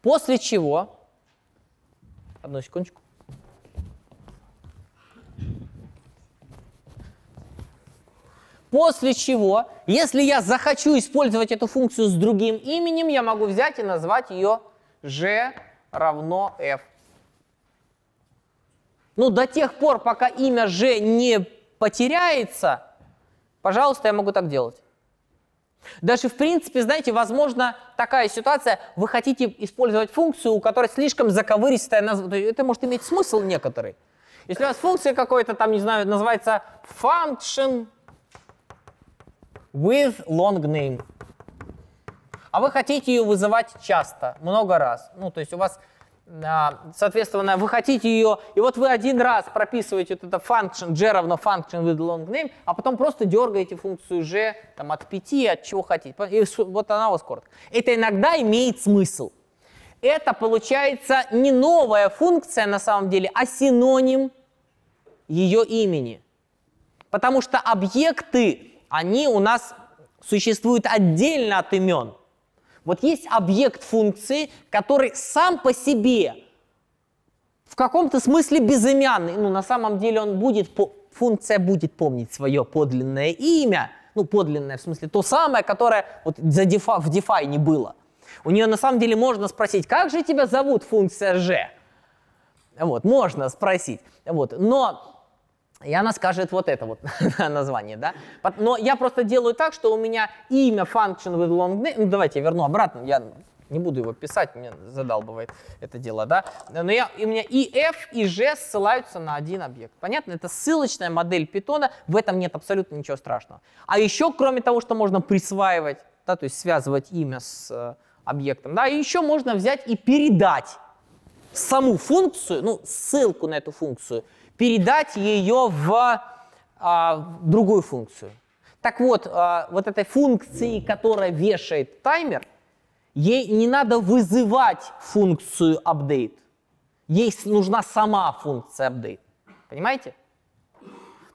После чего Одну секундочку. После чего, если я захочу использовать эту функцию с другим именем, я могу взять и назвать ее g равно f. Ну, до тех пор, пока имя g не потеряется, пожалуйста, я могу так делать. Даже, в принципе, знаете, возможно, такая ситуация, вы хотите использовать функцию, у которой слишком заковыристая название. Это может иметь смысл некоторый. Если у вас функция какой-то, там, не знаю, называется function with long name, а вы хотите ее вызывать часто, много раз, ну, то есть у вас соответственно, вы хотите ее, и вот вы один раз прописываете вот это function, g равно function with long name, а потом просто дергаете функцию g там, от 5, от чего хотите. И вот она у вас коротко. Это иногда имеет смысл. Это получается не новая функция на самом деле, а синоним ее имени. Потому что объекты, они у нас существуют отдельно от имен. Вот есть объект функции, который сам по себе в каком-то смысле безымянный. Ну, на самом деле он будет, функция будет помнить свое подлинное имя, ну, подлинное, в смысле, то самое, которое вот за дефа, в DeFi не было. У нее на самом деле можно спросить, как же тебя зовут функция g? Вот, можно спросить. Вот, но и она скажет вот это вот название, да? Но я просто делаю так, что у меня имя function with long name, ну давайте я верну обратно, я не буду его писать, мне задал бывает это дело, да? Но я, у меня и f, и g ссылаются на один объект. Понятно? Это ссылочная модель питона, в этом нет абсолютно ничего страшного. А еще, кроме того, что можно присваивать, да, то есть связывать имя с э, объектом, да, еще можно взять и передать саму функцию, ну, ссылку на эту функцию – передать ее в а, другую функцию. Так вот, а, вот этой функции, которая вешает таймер, ей не надо вызывать функцию update. Ей нужна сама функция update. Понимаете?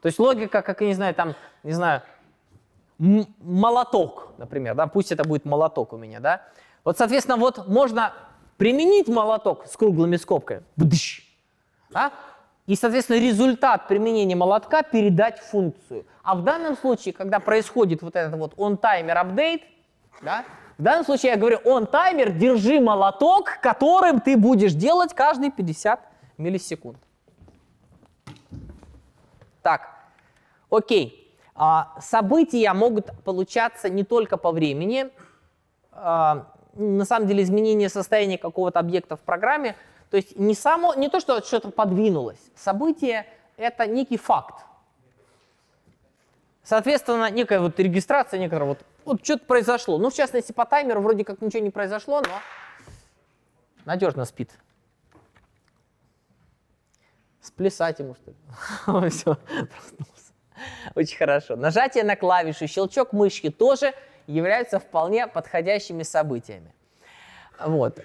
То есть логика, как, я не знаю, там, не знаю, молоток, например, да, пусть это будет молоток у меня, да. Вот, соответственно, вот можно применить молоток с круглыми скобками, бдыщ, да? и, соответственно, результат применения молотка передать функцию. А в данном случае, когда происходит вот этот вот on-timer update, да, в данном случае я говорю on-timer, держи молоток, которым ты будешь делать каждые 50 миллисекунд. Так, окей. А, события могут получаться не только по времени. А, на самом деле изменение состояния какого-то объекта в программе – то есть не, само, не то, что что-то подвинулось. Событие — это некий факт. Соответственно, некая вот регистрация, некая вот, вот что-то произошло. Ну, в частности, по таймеру вроде как ничего не произошло, но надежно спит. Сплясать ему, что ли? Все, проснулся. Очень хорошо. Нажатие на клавишу, щелчок мышки тоже являются вполне подходящими событиями. Вот.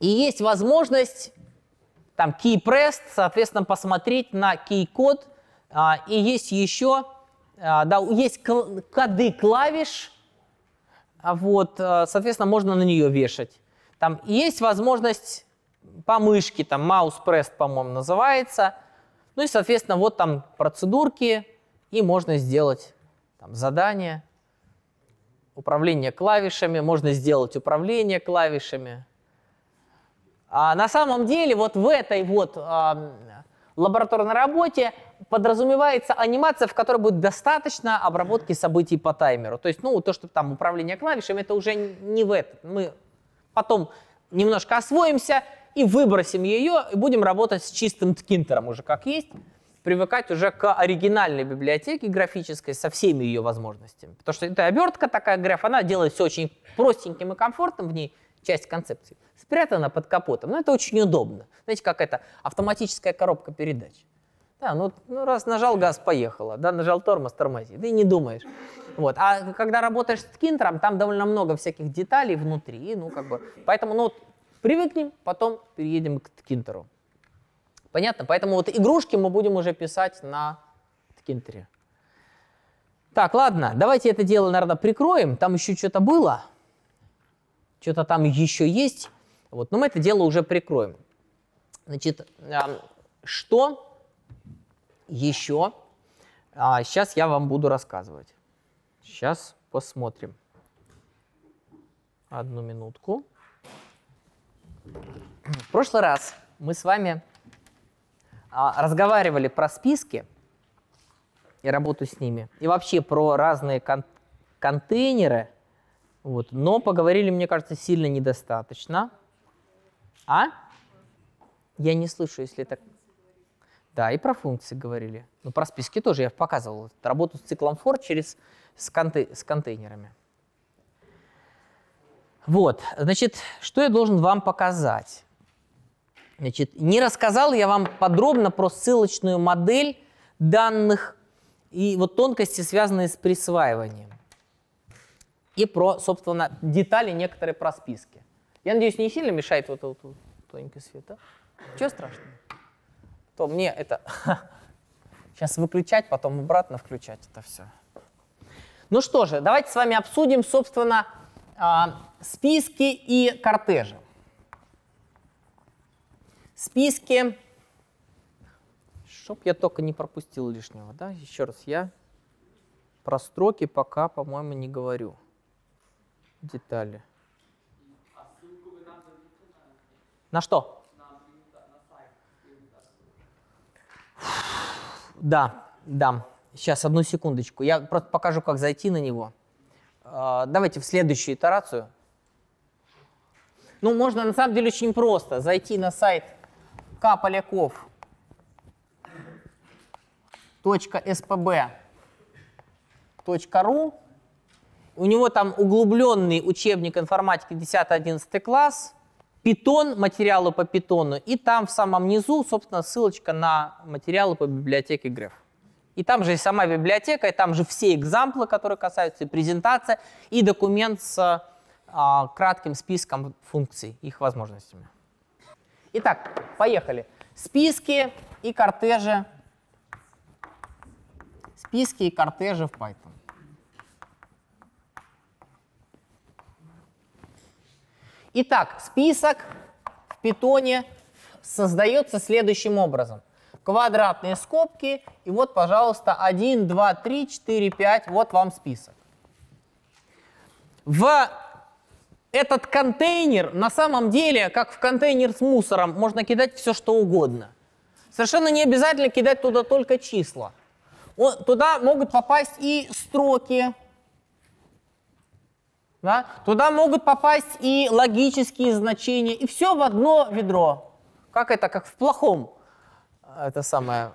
И есть возможность там key-pressed, соответственно, посмотреть на key-код. А, и есть еще, а, да, есть кл коды клавиш, а вот, а, соответственно, можно на нее вешать. Там есть возможность по мышке, там mouse pressed, по-моему, называется. Ну и, соответственно, вот там процедурки, и можно сделать там, задание, управление клавишами, можно сделать управление клавишами. А на самом деле вот в этой вот лабораторной работе подразумевается анимация, в которой будет достаточно обработки событий по таймеру. То есть, ну, то, что там управление клавишами, это уже не в этот. Мы потом немножко освоимся и выбросим ее, и будем работать с чистым ткинтером уже как есть, привыкать уже к оригинальной библиотеке графической со всеми ее возможностями. Потому что эта обертка такая граф, она делает все очень простеньким и комфортным в ней, часть концепции, спрятана под капотом. Но ну, это очень удобно. Знаете, как это автоматическая коробка передач. Да, ну, ну раз нажал газ, поехала. Да, нажал тормоз, тормози. Ты не думаешь. Вот. А когда работаешь с кинтером, там довольно много всяких деталей внутри. Ну, как бы. Поэтому, ну, вот, привыкнем, потом переедем к ткинтеру. Понятно? Поэтому вот игрушки мы будем уже писать на ткинтере. Так, ладно, давайте это дело, наверное, прикроем. Там еще что-то было что-то там еще есть. Вот, но мы это дело уже прикроем. Значит, эм, что еще? Сейчас а, я вам буду рассказывать. Сейчас посмотрим. Одну минутку. В прошлый раз мы с вами а, разговаривали про списки и работу с ними, и вообще про разные кон контейнеры – вот. Но поговорили, мне кажется, сильно недостаточно. А? Я не слышу, если так. Да, и про функции говорили. Ну, про списки тоже я показывал. Работу с циклом for через с, контей... с контейнерами. Вот, значит, что я должен вам показать? Значит, не рассказал я вам подробно про ссылочную модель данных и вот тонкости, связанные с присваиванием и про, собственно, детали некоторые про списки. Я надеюсь, не сильно мешает вот этот вот, тоненький свет, да? Чего страшного? То мне это... Сейчас выключать, потом обратно включать это все. Ну что же, давайте с вами обсудим, собственно, а, списки и кортежи. Списки, чтоб я только не пропустил лишнего, да, еще раз, я про строки пока, по-моему, не говорю детали. На что? Да, да. Сейчас, одну секундочку. Я просто покажу, как зайти на него. А, давайте в следующую итерацию. Ну, можно на самом деле очень просто. Зайти на сайт Каполяков. kpolяков.spb.ru у него там углубленный учебник информатики 10-11 класс, питон, материалы по питону, и там в самом низу, собственно, ссылочка на материалы по библиотеке Греф. И там же и сама библиотека, и там же все экзамплы, которые касаются, и презентация, и документ с а, кратким списком функций, их возможностями. Итак, поехали. Списки и кортежи. Списки и кортежи в Python. Итак, список в питоне создается следующим образом. Квадратные скобки, и вот, пожалуйста, 1, 2, 3, 4, 5, вот вам список. В этот контейнер, на самом деле, как в контейнер с мусором, можно кидать все, что угодно. Совершенно не обязательно кидать туда только числа. туда могут попасть и строки, да? Туда могут попасть и логические значения, и все в одно ведро. Как это, как в плохом, э, это самое,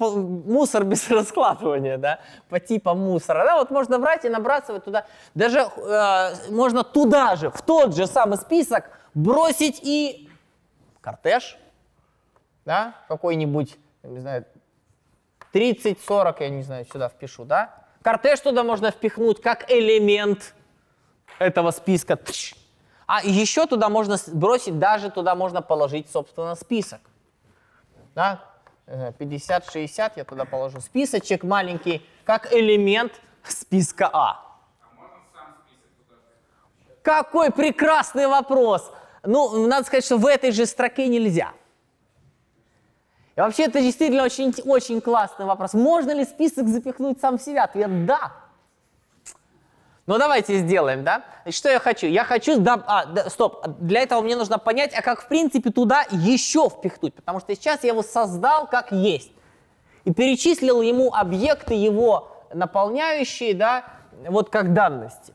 мусор без раскладывания, да, по типу мусора. Да, вот можно брать и набрасывать туда. Даже э, можно туда же, в тот же самый список бросить и кортеж, да, какой-нибудь, я не знаю, 30-40, я не знаю, сюда впишу, да. Кортеж туда можно впихнуть как элемент, этого списка. А еще туда можно бросить, даже туда можно положить, собственно, список. Да? 50-60 э, я туда положу списочек маленький, как элемент списка А. Какой прекрасный вопрос! Ну, надо сказать, что в этой же строке нельзя. И вообще, это действительно очень, очень классный вопрос. Можно ли список запихнуть сам в себя? Ответ – да. Но ну, давайте сделаем, да? Что я хочу? Я хочу... Да, а, да, стоп, для этого мне нужно понять, а как в принципе туда еще впихнуть, потому что сейчас я его создал как есть. И перечислил ему объекты его наполняющие, да, вот как данности.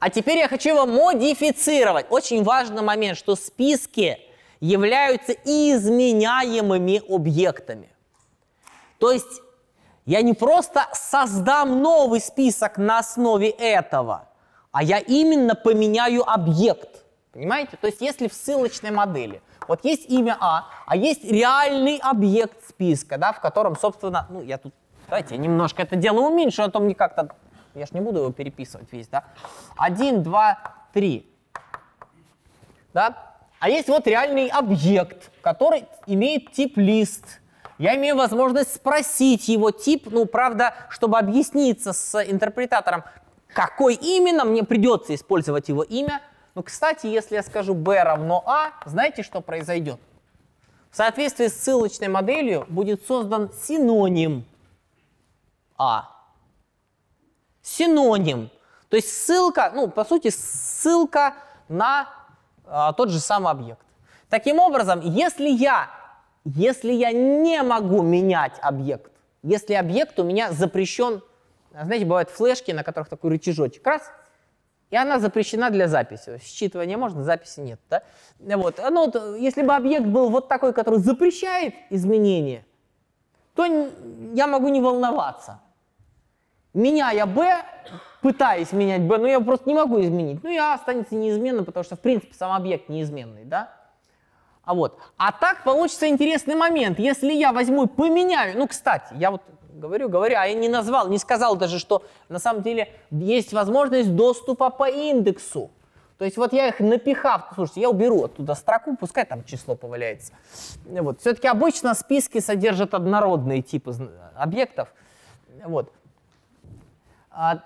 А теперь я хочу его модифицировать. Очень важный момент, что списки являются изменяемыми объектами. То есть я не просто создам новый список на основе этого, а я именно поменяю объект. Понимаете? То есть если в ссылочной модели вот есть имя А, а есть реальный объект списка, да, в котором, собственно, ну, я тут, давайте я немножко это дело уменьшу, а то мне как-то, я ж не буду его переписывать весь, да. Один, два, три. Да? А есть вот реальный объект, который имеет тип лист – я имею возможность спросить его тип, ну, правда, чтобы объясниться с интерпретатором, какой именно, мне придется использовать его имя. Ну, кстати, если я скажу b равно a, «А», знаете, что произойдет? В соответствии с ссылочной моделью будет создан синоним а. Синоним. То есть ссылка, ну, по сути, ссылка на а, тот же самый объект. Таким образом, если я если я не могу менять объект, если объект у меня запрещен, а, знаете, бывают флешки, на которых такой рычажочек, раз, и она запрещена для записи. Считывания можно, записи нет. Да? Вот. А, но ну вот, если бы объект был вот такой, который запрещает изменения, то я могу не волноваться. Меняя B, пытаясь менять B, но я просто не могу изменить. Ну я останется неизменным, потому что, в принципе, сам объект неизменный. Да? А вот. А так получится интересный момент. Если я возьму и поменяю, ну, кстати, я вот говорю, говорю, а я не назвал, не сказал даже, что на самом деле есть возможность доступа по индексу. То есть вот я их напихав, слушайте, я уберу оттуда строку, пускай там число поваляется. Вот. Все-таки обычно списки содержат однородные типы объектов. Вот. А,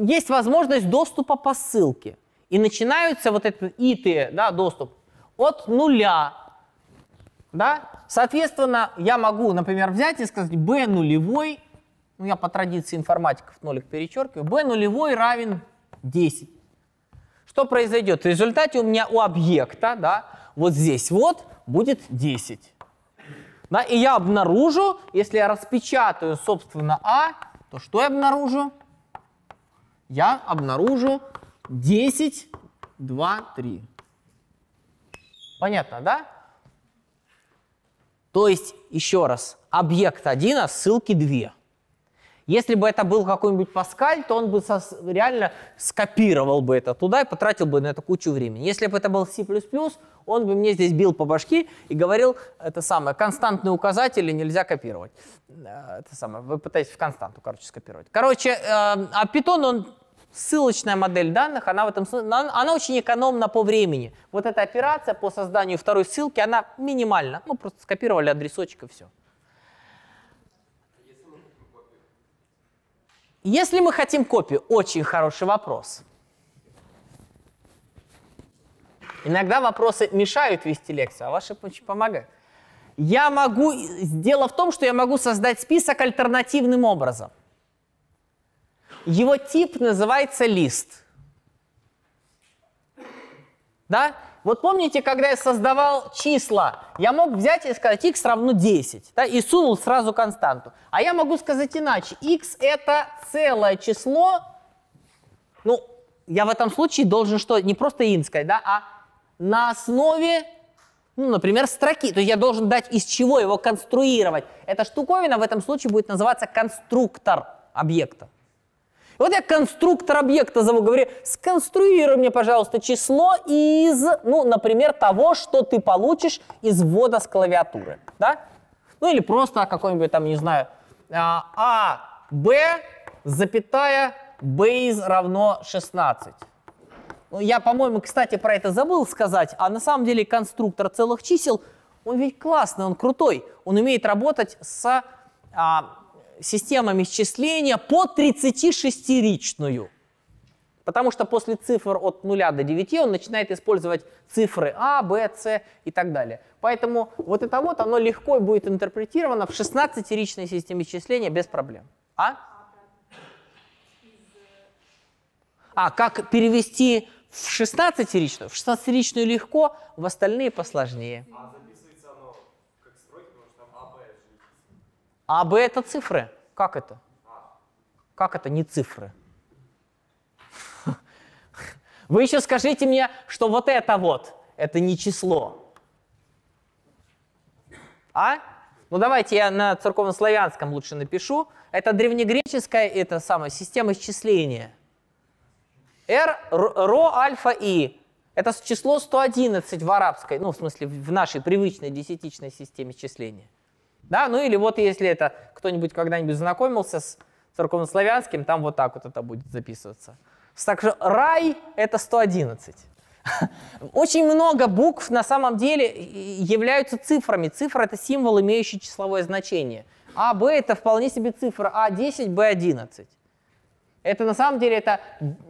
есть возможность доступа по ссылке. И начинаются вот этот иты, да, доступ от нуля. Да? Соответственно, я могу, например, взять и сказать b нулевой, ну я по традиции информатиков нолик перечеркиваю, b нулевой равен 10. Что произойдет? В результате у меня у объекта, да, вот здесь вот, будет 10. Да, и я обнаружу, если я распечатаю, собственно, А, то что я обнаружу? Я обнаружу 10, 2, 3. Понятно, да? То есть, еще раз, объект один, а ссылки две. Если бы это был какой-нибудь Паскаль, то он бы реально скопировал бы это туда и потратил бы на это кучу времени. Если бы это был C++, он бы мне здесь бил по башке и говорил, это самое, константные указатели нельзя копировать. Э, это самое, вы пытаетесь в константу, короче, скопировать. Короче, э, а Python, он ссылочная модель данных, она в этом она очень экономна по времени. Вот эта операция по созданию второй ссылки, она минимальна. мы ну, просто скопировали адресочек и все. Если мы хотим копию, очень хороший вопрос. Иногда вопросы мешают вести лекцию, а ваши очень помогают. Я могу, дело в том, что я могу создать список альтернативным образом. Его тип называется лист. Да? Вот помните, когда я создавал числа, я мог взять и сказать x равно 10, да, и сунул сразу константу. А я могу сказать иначе. x это целое число, ну, я в этом случае должен что, не просто in сказать, да, а на основе, ну, например, строки. То есть я должен дать, из чего его конструировать. Эта штуковина в этом случае будет называться конструктор объекта. Вот я конструктор объекта зову, говорю, сконструируй мне, пожалуйста, число из, ну, например, того, что ты получишь из ввода с клавиатуры, да? Ну или просто какой-нибудь там, не знаю, а, b, а, запятая, base равно 16. Ну, я, по-моему, кстати, про это забыл сказать, а на самом деле конструктор целых чисел, он ведь классный, он крутой, он умеет работать с а, системами счисления по 36-ричную. Потому что после цифр от 0 до 9 он начинает использовать цифры А, Б, С и так далее. Поэтому вот это вот, оно легко будет интерпретировано в 16-ричной системе счисления без проблем. А? А, как перевести в 16-ричную? В 16-ричную легко, в остальные посложнее. А А Б это цифры. Как это? Как это не цифры? Вы еще скажите мне, что вот это вот, это не число. А? Ну давайте я на церковнославянском лучше напишу. Это древнегреческая это самая система исчисления. R, ро, альфа, и. Это число 111 в арабской, ну, в смысле, в нашей привычной десятичной системе исчисления. Да, ну или вот если это кто-нибудь когда-нибудь знакомился с церковнославянским, там вот так вот это будет записываться. Так же рай — это 111. Очень много букв на самом деле являются цифрами. Цифра — это символ, имеющий числовое значение. А, Б — это вполне себе цифра А10, Б11. Это на самом деле это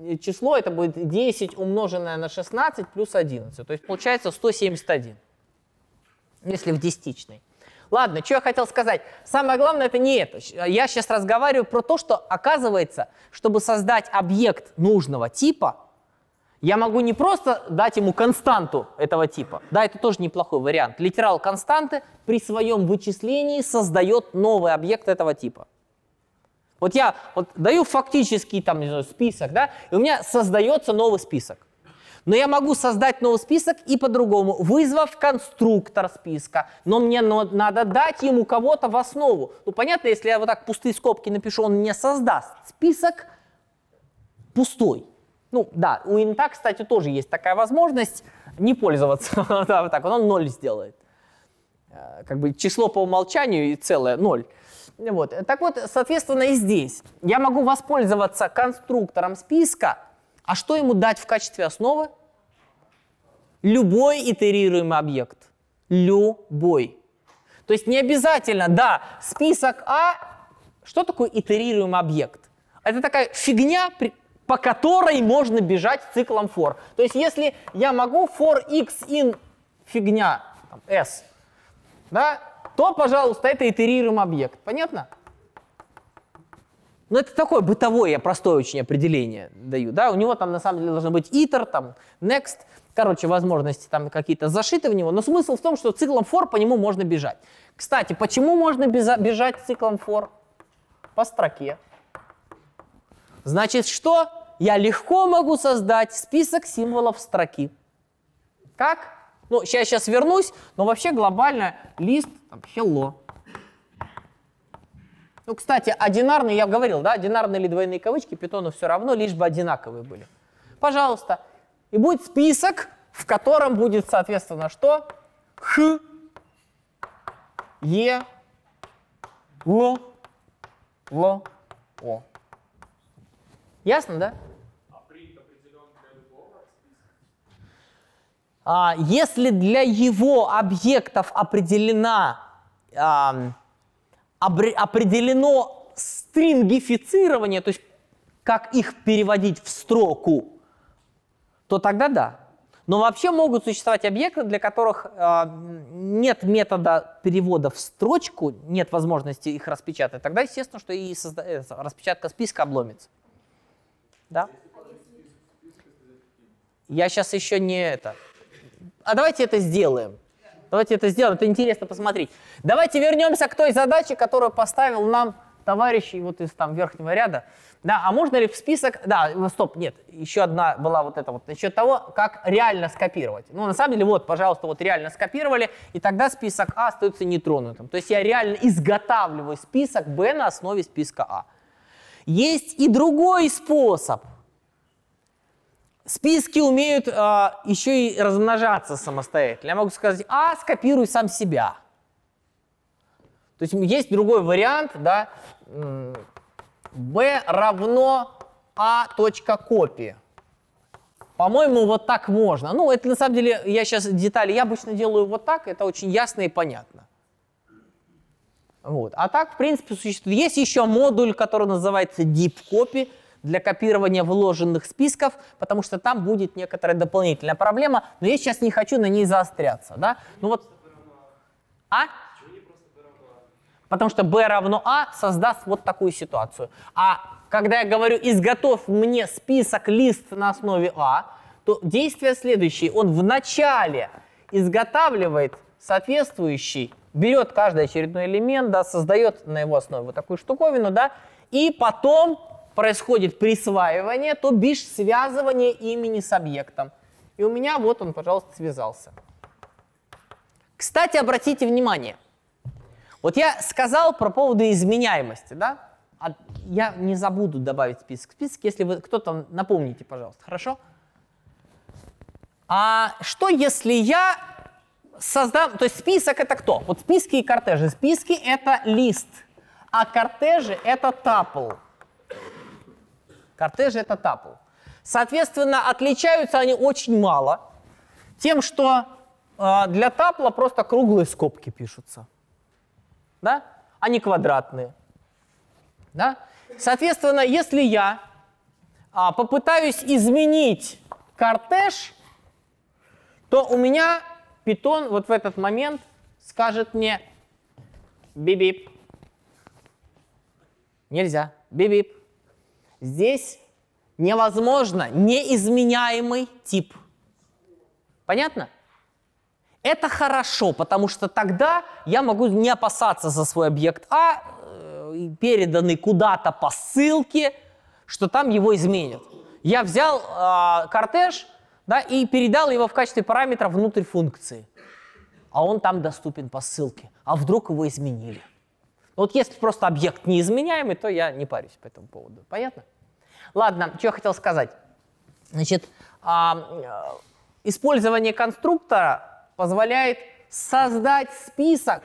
э, число, это будет 10 умноженное на 16 плюс 11. То есть получается 171, если в десятичной. Ладно, что я хотел сказать. Самое главное это не это. Я сейчас разговариваю про то, что оказывается, чтобы создать объект нужного типа, я могу не просто дать ему константу этого типа. Да, это тоже неплохой вариант. Литерал константы при своем вычислении создает новый объект этого типа. Вот я вот даю фактический там, не знаю, список, да, и у меня создается новый список. Но я могу создать новый список и по-другому, вызвав конструктор списка. Но мне надо дать ему кого-то в основу. Ну, понятно, если я вот так пустые скобки напишу, он мне создаст список пустой. Ну, да, у инта, кстати, тоже есть такая возможность не пользоваться. да, вот так, он ноль сделает. Э, как бы число по умолчанию и целое ноль. Вот. Так вот, соответственно, и здесь я могу воспользоваться конструктором списка, а что ему дать в качестве основы? Любой итерируемый объект. Любой. То есть не обязательно, да, список А. Что такое итерируемый объект? Это такая фигня, по которой можно бежать циклом for. То есть если я могу for x in фигня там, s, да, то, пожалуйста, это итерируемый объект. Понятно? Но ну, это такое бытовое, простое очень определение даю. Да? У него там на самом деле должно быть итер, там next, короче, возможности там какие-то зашиты в него. Но смысл в том, что циклом for по нему можно бежать. Кстати, почему можно бежать циклом for? По строке. Значит, что? Я легко могу создать список символов строки. Как? Ну, сейчас, сейчас вернусь, но вообще глобально лист там, hello. Ну, кстати, одинарные, я говорил, да, одинарные или двойные кавычки питону все равно, лишь бы одинаковые были. Пожалуйста. И будет список, в котором будет, соответственно, что? Х, Е, Л, Л, О. Ясно, да? А, если для его объектов определена а, определено стрингифицирование, то есть как их переводить в строку, то тогда да. Но вообще могут существовать объекты, для которых а, нет метода перевода в строчку, нет возможности их распечатать. Тогда, естественно, что и э, распечатка списка обломится. Да? Я сейчас еще не это. А давайте это сделаем. Давайте это сделаем, это интересно посмотреть. Давайте вернемся к той задаче, которую поставил нам товарищей вот из там верхнего ряда. Да, а можно ли в список... Да, стоп, нет, еще одна была вот эта вот. Насчет того, как реально скопировать. Ну, на самом деле, вот, пожалуйста, вот реально скопировали, и тогда список А остается нетронутым. То есть я реально изготавливаю список Б на основе списка А. Есть и другой способ – Списки умеют э, а, еще и размножаться самостоятельно. Я могу сказать, а скопируй сам себя. То есть есть другой вариант, да, b равно a а точка копии. По-моему, вот так можно. Ну, это на самом деле, я сейчас детали, я обычно делаю вот так, это очень ясно и понятно. Вот. А так, в принципе, существует. Есть еще модуль, который называется deep copy для копирования вложенных списков, потому что там будет некоторая дополнительная проблема, но я сейчас не хочу на ней заостряться. Да? Ну вот... А? Потому что b равно a создаст вот такую ситуацию. А когда я говорю «изготовь мне список лист на основе a», а, то действие следующее. Он вначале изготавливает соответствующий, берет каждый очередной элемент, да, создает на его основе вот такую штуковину, да, и потом происходит присваивание, то бишь связывание имени с объектом. И у меня вот он, пожалуйста, связался. Кстати, обратите внимание, вот я сказал про поводу изменяемости, да? А я не забуду добавить список. Список, если вы кто-то напомните, пожалуйста, хорошо? А что, если я создам, то есть список это кто? Вот списки и кортежи. Списки это лист, а кортежи это tuple. Кортежи – это тапу. Соответственно, отличаются они очень мало тем, что а, для тапла просто круглые скобки пишутся. Да? а не квадратные. Да? Соответственно, если я а, попытаюсь изменить кортеж, то у меня питон вот в этот момент скажет мне бибип. Нельзя. Бибип. Здесь невозможно неизменяемый тип. Понятно? Это хорошо, потому что тогда я могу не опасаться за свой объект А, э, переданный куда-то по ссылке, что там его изменят. Я взял э, кортеж да, и передал его в качестве параметра внутрь функции, а он там доступен по ссылке. А вдруг его изменили? Но ну, вот если просто объект неизменяемый, то я не парюсь по этому поводу. Понятно? Ладно, что я хотел сказать. Значит, а, э, использование конструктора позволяет создать список,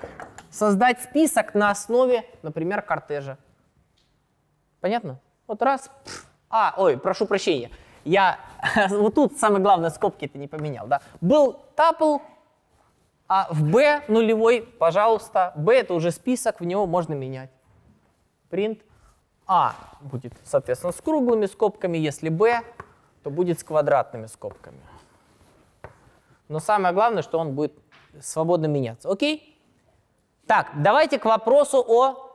создать список на основе, например, кортежа. Понятно? Вот раз. А, ой, прошу прощения. Я вот тут самое главное скобки это не поменял, да? Был тапл, а в B нулевой, пожалуйста, B это уже список, в него можно менять. Print А будет, соответственно, с круглыми скобками, если B, то будет с квадратными скобками. Но самое главное, что он будет свободно меняться. Окей? Так, давайте к вопросу о...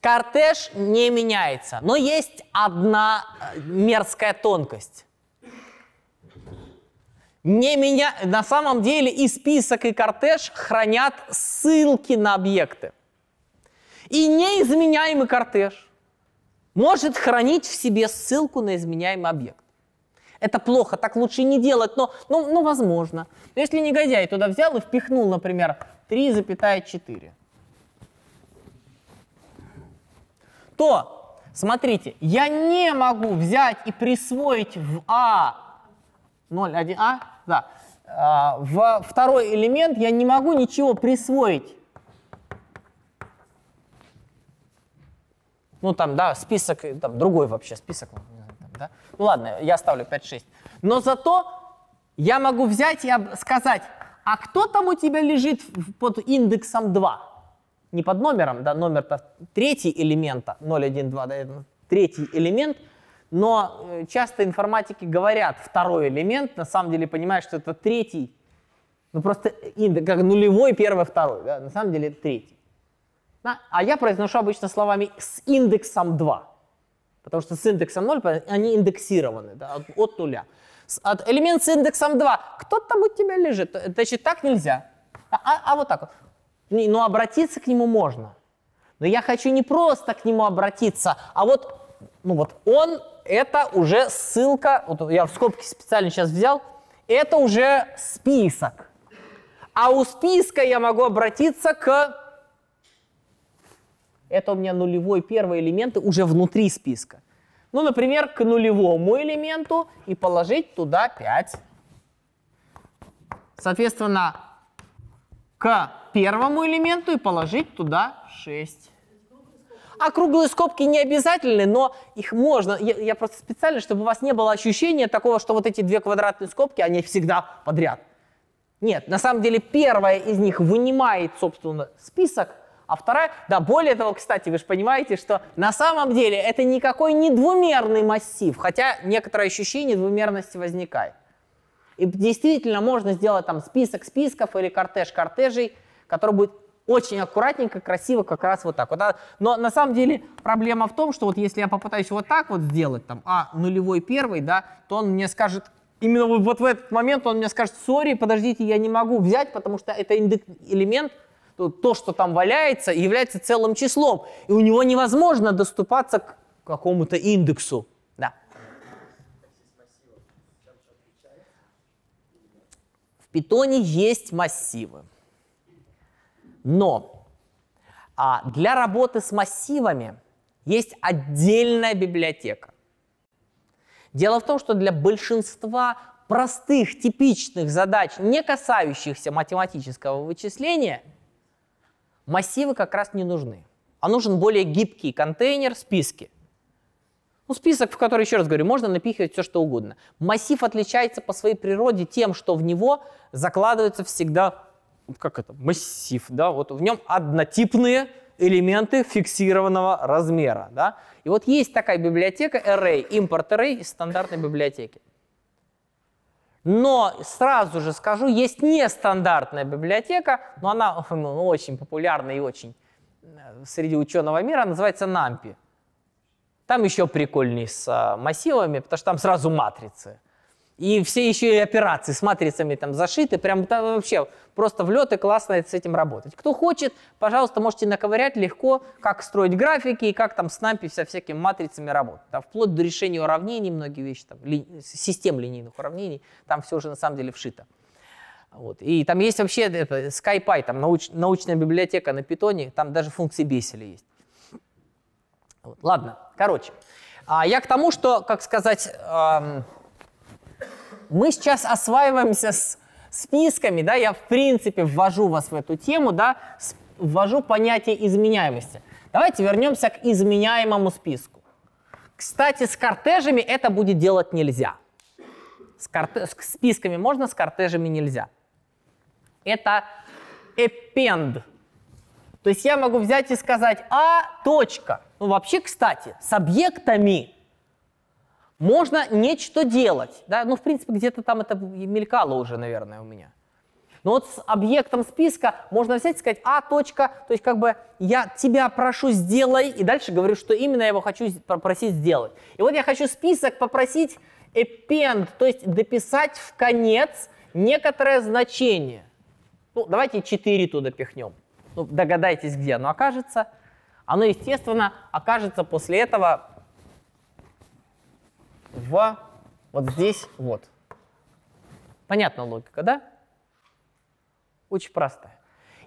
Кортеж не меняется, но есть одна э, мерзкая тонкость не меня... На самом деле и список, и кортеж хранят ссылки на объекты. И неизменяемый кортеж может хранить в себе ссылку на изменяемый объект. Это плохо, так лучше не делать, но, ну, ну возможно. Но если негодяй туда взял и впихнул, например, 3,4, то, смотрите, я не могу взять и присвоить в А 0,1А да. А, в второй элемент я не могу ничего присвоить. Ну, там, да, список, там, другой вообще список. Да? Ну, ладно, я ставлю 5-6. Но зато я могу взять и сказать, а кто там у тебя лежит под индексом 2? Не под номером, да, номер-то третий элемента, 0, 1, 2, да, третий элемент – но э, часто информатики говорят второй элемент, на самом деле понимают, что это третий. Ну просто как нулевой, первый, второй. Да? На самом деле это третий. Да? А я произношу обычно словами с индексом 2. Потому что с индексом 0 они индексированы да, от, от нуля. С, от, элемент с индексом 2. Кто там у тебя лежит? Э, значит, так нельзя. А, а, а вот так вот. Но обратиться к нему можно. Но я хочу не просто к нему обратиться, а вот ну вот он, это уже ссылка, вот я в скобки специально сейчас взял, это уже список. А у списка я могу обратиться к... Это у меня нулевой первый элемент уже внутри списка. Ну, например, к нулевому элементу и положить туда 5. Соответственно, к первому элементу и положить туда 6. А круглые скобки не обязательны, но их можно. Я, я просто специально, чтобы у вас не было ощущения такого, что вот эти две квадратные скобки, они всегда подряд. Нет, на самом деле первая из них вынимает, собственно, список, а вторая, да, более того, кстати, вы же понимаете, что на самом деле это никакой не двумерный массив, хотя некоторое ощущение двумерности возникает. И действительно можно сделать там список списков или кортеж кортежей, который будет очень аккуратненько, красиво, как раз вот так вот. Но на самом деле проблема в том, что вот если я попытаюсь вот так вот сделать, там, а нулевой первый, да, то он мне скажет, именно вот в этот момент он мне скажет, сори, подождите, я не могу взять, потому что это элемент, то, что там валяется, является целым числом, и у него невозможно доступаться к какому-то индексу. Да. В питоне есть массивы. Но а, для работы с массивами есть отдельная библиотека. Дело в том, что для большинства простых, типичных задач, не касающихся математического вычисления, массивы как раз не нужны. А нужен более гибкий контейнер, списки. Ну, список, в который, еще раз говорю, можно напихивать все, что угодно. Массив отличается по своей природе тем, что в него закладывается всегда как это, массив, да, вот в нем однотипные элементы фиксированного размера, да. И вот есть такая библиотека array, импорт array из стандартной библиотеки. Но сразу же скажу, есть нестандартная библиотека, но она ну, очень популярна и очень э, среди ученого мира, называется NAMPI. Там еще прикольней с э, массивами, потому что там сразу матрицы. И все еще и операции с матрицами там зашиты, прям там вообще просто в лед и классно с этим работать. Кто хочет, пожалуйста, можете наковырять легко, как строить графики и как там с NAMPI со всякими матрицами работать. Там, вплоть до решения уравнений, многие вещи, там, ли, систем линейных уравнений, там все уже на самом деле вшито. Вот. И там есть вообще это, SkyPy, там науч, научная библиотека на питоне, там даже функции беселя есть. Вот. Ладно, короче. А я к тому, что, как сказать, эм, мы сейчас осваиваемся с списками, да, я в принципе ввожу вас в эту тему, да, ввожу понятие изменяемости. Давайте вернемся к изменяемому списку. Кстати, с кортежами это будет делать нельзя. С, с списками можно, с кортежами нельзя. Это append. То есть я могу взять и сказать А, точка. Ну, вообще, кстати, с объектами можно нечто делать. Да? Ну, в принципе, где-то там это мелькало уже, наверное, у меня. Но вот с объектом списка можно взять и сказать «а, точка», то есть как бы я тебя прошу сделай, и дальше говорю, что именно я его хочу попросить сделать. И вот я хочу список попросить append, то есть дописать в конец некоторое значение. Ну, давайте 4 туда пихнем. Ну, догадайтесь, где оно окажется. Оно, естественно, окажется после этого 2, вот здесь, вот. Понятна логика, да? Очень простая.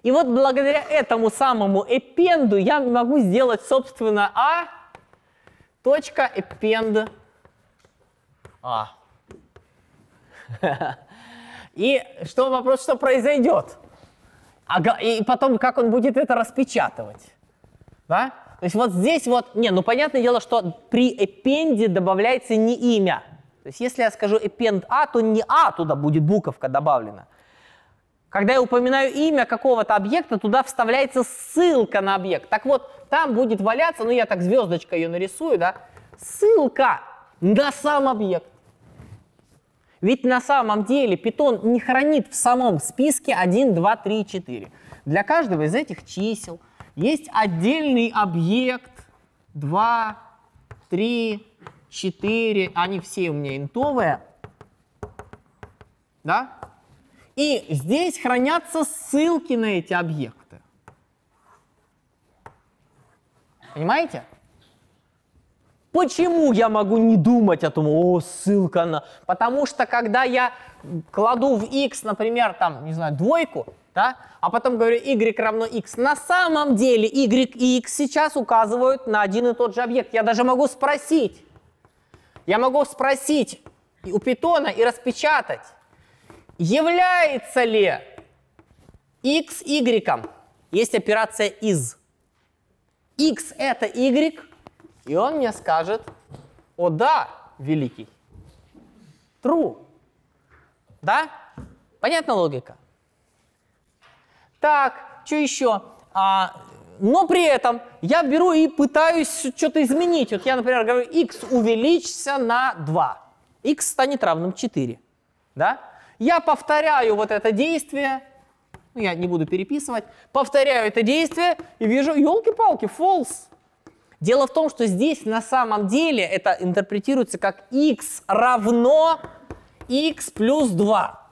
И вот благодаря этому самому эпенду я могу сделать, собственно, а точка append а. И что вопрос, что произойдет? И потом, как он будет это распечатывать? Да? То есть вот здесь вот, не, ну понятное дело, что при append добавляется не имя. То есть если я скажу append a, а, то не a а туда будет буковка добавлена. Когда я упоминаю имя какого-то объекта, туда вставляется ссылка на объект. Так вот, там будет валяться, ну я так звездочка ее нарисую, да, ссылка на сам объект. Ведь на самом деле Python не хранит в самом списке 1, 2, 3, 4. Для каждого из этих чисел есть отдельный объект, 2, 3, 4, они все у меня интовые. Да? И здесь хранятся ссылки на эти объекты. Понимаете? Почему я могу не думать о том, о, ссылка на... Потому что когда я кладу в x, например, там, не знаю, двойку, да? а потом говорю y равно x. На самом деле y и x сейчас указывают на один и тот же объект. Я даже могу спросить, я могу спросить у питона и распечатать, является ли x y, есть операция из. x это y, и он мне скажет, о да, великий, true. Да? Понятна логика? Так, что еще? А, но при этом я беру и пытаюсь что-то изменить. Вот я, например, говорю, x увеличься на 2. x станет равным 4. Да? Я повторяю вот это действие, ну, я не буду переписывать, повторяю это действие и вижу, елки-палки, false. Дело в том, что здесь на самом деле это интерпретируется как x равно x плюс 2.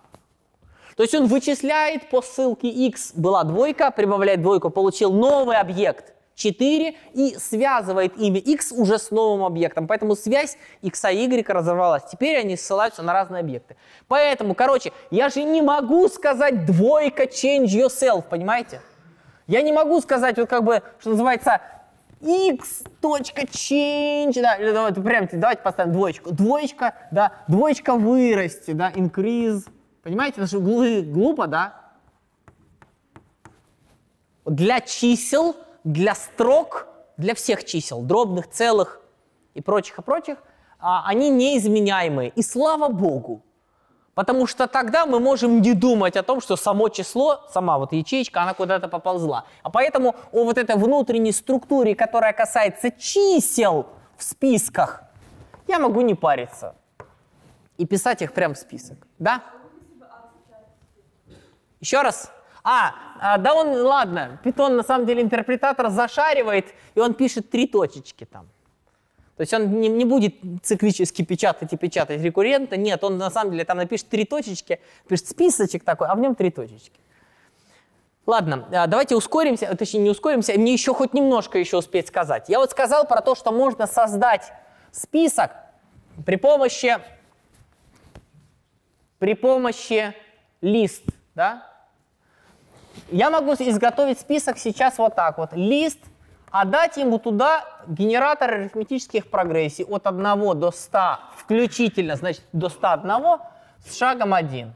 То есть он вычисляет по ссылке x, была двойка, прибавляет двойку, получил новый объект 4 и связывает имя x уже с новым объектом. Поэтому связь x и y разорвалась. Теперь они ссылаются на разные объекты. Поэтому, короче, я же не могу сказать двойка change yourself, понимаете? Я не могу сказать, вот как бы, что называется, x.change, да, или давайте, прям, давайте поставим двоечку, двоечка, да, двоечка вырасти, да, increase Понимаете, это же глупо, да? Для чисел, для строк, для всех чисел, дробных, целых и прочих, и прочих, а, они неизменяемые. И слава богу, Потому что тогда мы можем не думать о том, что само число, сама вот ячейка, она куда-то поползла. А поэтому о вот этой внутренней структуре, которая касается чисел в списках, я могу не париться и писать их прямо в список. Да? Еще раз. А, а, да он, ладно, питон на самом деле интерпретатор зашаривает, и он пишет три точечки там. То есть он не, не будет циклически печатать и печатать рекуррента, нет, он на самом деле там напишет три точечки, пишет списочек такой, а в нем три точечки. Ладно, а, давайте ускоримся, точнее не ускоримся, мне еще хоть немножко еще успеть сказать. Я вот сказал про то, что можно создать список при помощи, при помощи лист, да? Я могу изготовить список сейчас вот так вот. Лист, а дать ему туда генератор арифметических прогрессий от 1 до 100 включительно, значит, до 101 с шагом 1.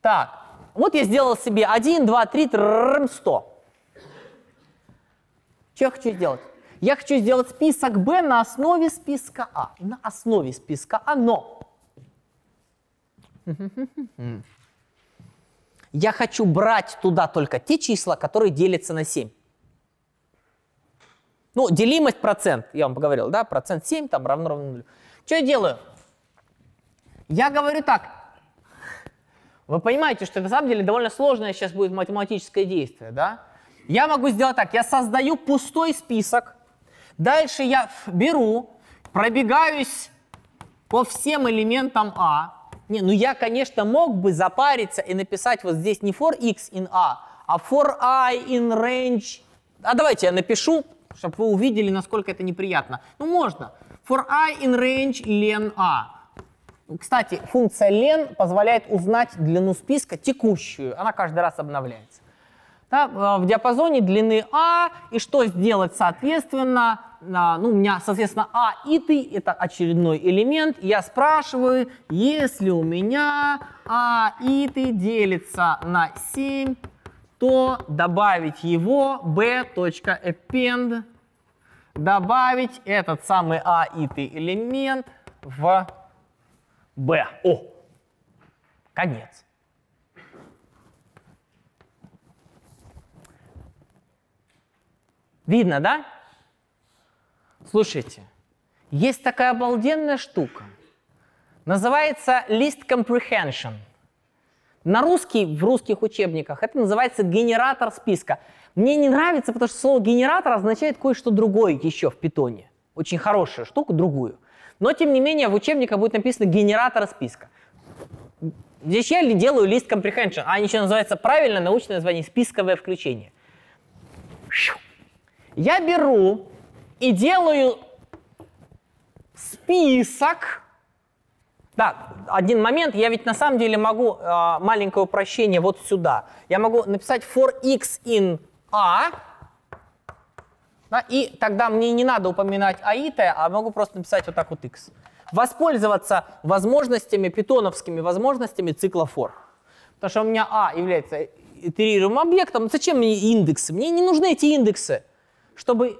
Так, вот я сделал себе 1, 2, 3, 100. Что я хочу сделать? Я хочу сделать список B на основе списка А. На основе списка А, но я хочу брать туда только те числа, которые делятся на 7. Ну, делимость процент, я вам говорил, да, процент 7 там равно равно 0. Что я делаю? Я говорю так. Вы понимаете, что на самом деле довольно сложное сейчас будет математическое действие, да? Я могу сделать так, я создаю пустой список, дальше я беру, пробегаюсь по всем элементам А, не, ну я, конечно, мог бы запариться и написать вот здесь не for x in a, а for i in range. А давайте я напишу, чтобы вы увидели, насколько это неприятно. Ну, можно. For i in range len a. Кстати, функция len позволяет узнать длину списка текущую. Она каждый раз обновляется да, э, в диапазоне длины А, и что сделать, соответственно, ну, у меня, соответственно, А и ты – это очередной элемент. Я спрашиваю, если у меня А и ты делится на 7, то добавить его b.append, добавить этот самый А и ты элемент в b. О, конец. Видно, да? Слушайте, есть такая обалденная штука. Называется list comprehension. На русский, в русских учебниках это называется генератор списка. Мне не нравится, потому что слово генератор означает кое-что другое еще в питоне. Очень хорошая штука другую. Но, тем не менее, в учебниках будет написано генератор списка. Здесь я делаю list comprehension, а они еще называются правильно научное название списковое включение. Шух. Я беру и делаю список. Да, один момент, я ведь на самом деле могу э, маленькое упрощение вот сюда. Я могу написать for x in a, да, и тогда мне не надо упоминать а и t, а могу просто написать вот так вот x. Воспользоваться возможностями, питоновскими возможностями цикла for. Потому что у меня a а является итерируемым объектом. Зачем мне индексы? Мне не нужны эти индексы чтобы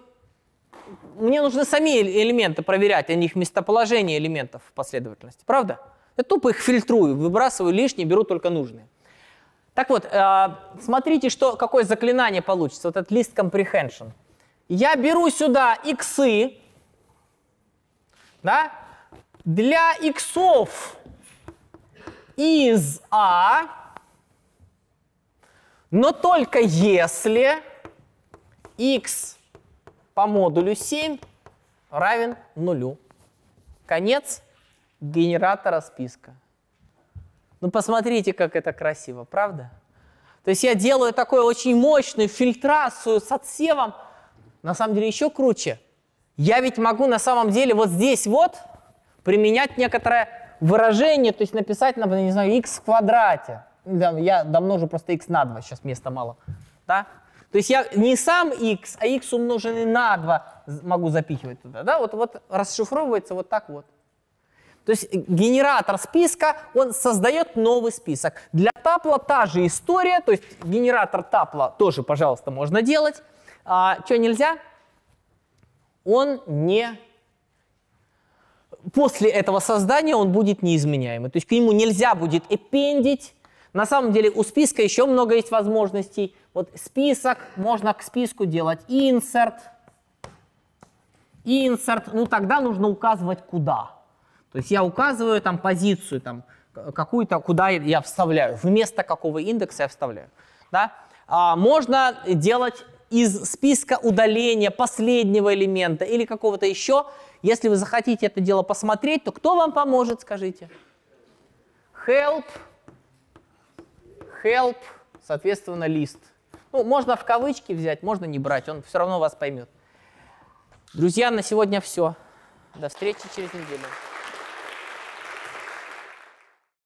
мне нужны сами элементы проверять, а не их местоположение элементов в последовательности. Правда? Я тупо их фильтрую, выбрасываю лишние, беру только нужные. Так вот, э, смотрите, что, какое заклинание получится. Вот этот лист comprehension. Я беру сюда иксы, да? Для иксов из А, но только если x по модулю 7 равен нулю. Конец генератора списка. Ну, посмотрите, как это красиво, правда? То есть я делаю такую очень мощную фильтрацию с отсевом. На самом деле еще круче. Я ведь могу на самом деле вот здесь вот применять некоторое выражение, то есть написать, например, не знаю, x в квадрате. Я домножу просто x на 2, сейчас места мало. Да? То есть я не сам x, а x умноженный на 2 могу запихивать туда. Да? Вот, вот расшифровывается вот так вот. То есть э, генератор списка, он создает новый список. Для тапла та же история, то есть генератор тапла тоже, пожалуйста, можно делать. А, что нельзя? Он не... После этого создания он будет неизменяемый. То есть к нему нельзя будет эпендить на самом деле у списка еще много есть возможностей. Вот список, можно к списку делать insert, insert, ну тогда нужно указывать куда. То есть я указываю там позицию, там какую-то, куда я вставляю, вместо какого индекса я вставляю. Да? А можно делать из списка удаления последнего элемента или какого-то еще. Если вы захотите это дело посмотреть, то кто вам поможет, скажите? Help help, соответственно, лист. Ну, можно в кавычки взять, можно не брать, он все равно вас поймет. Друзья, на сегодня все. До встречи через неделю.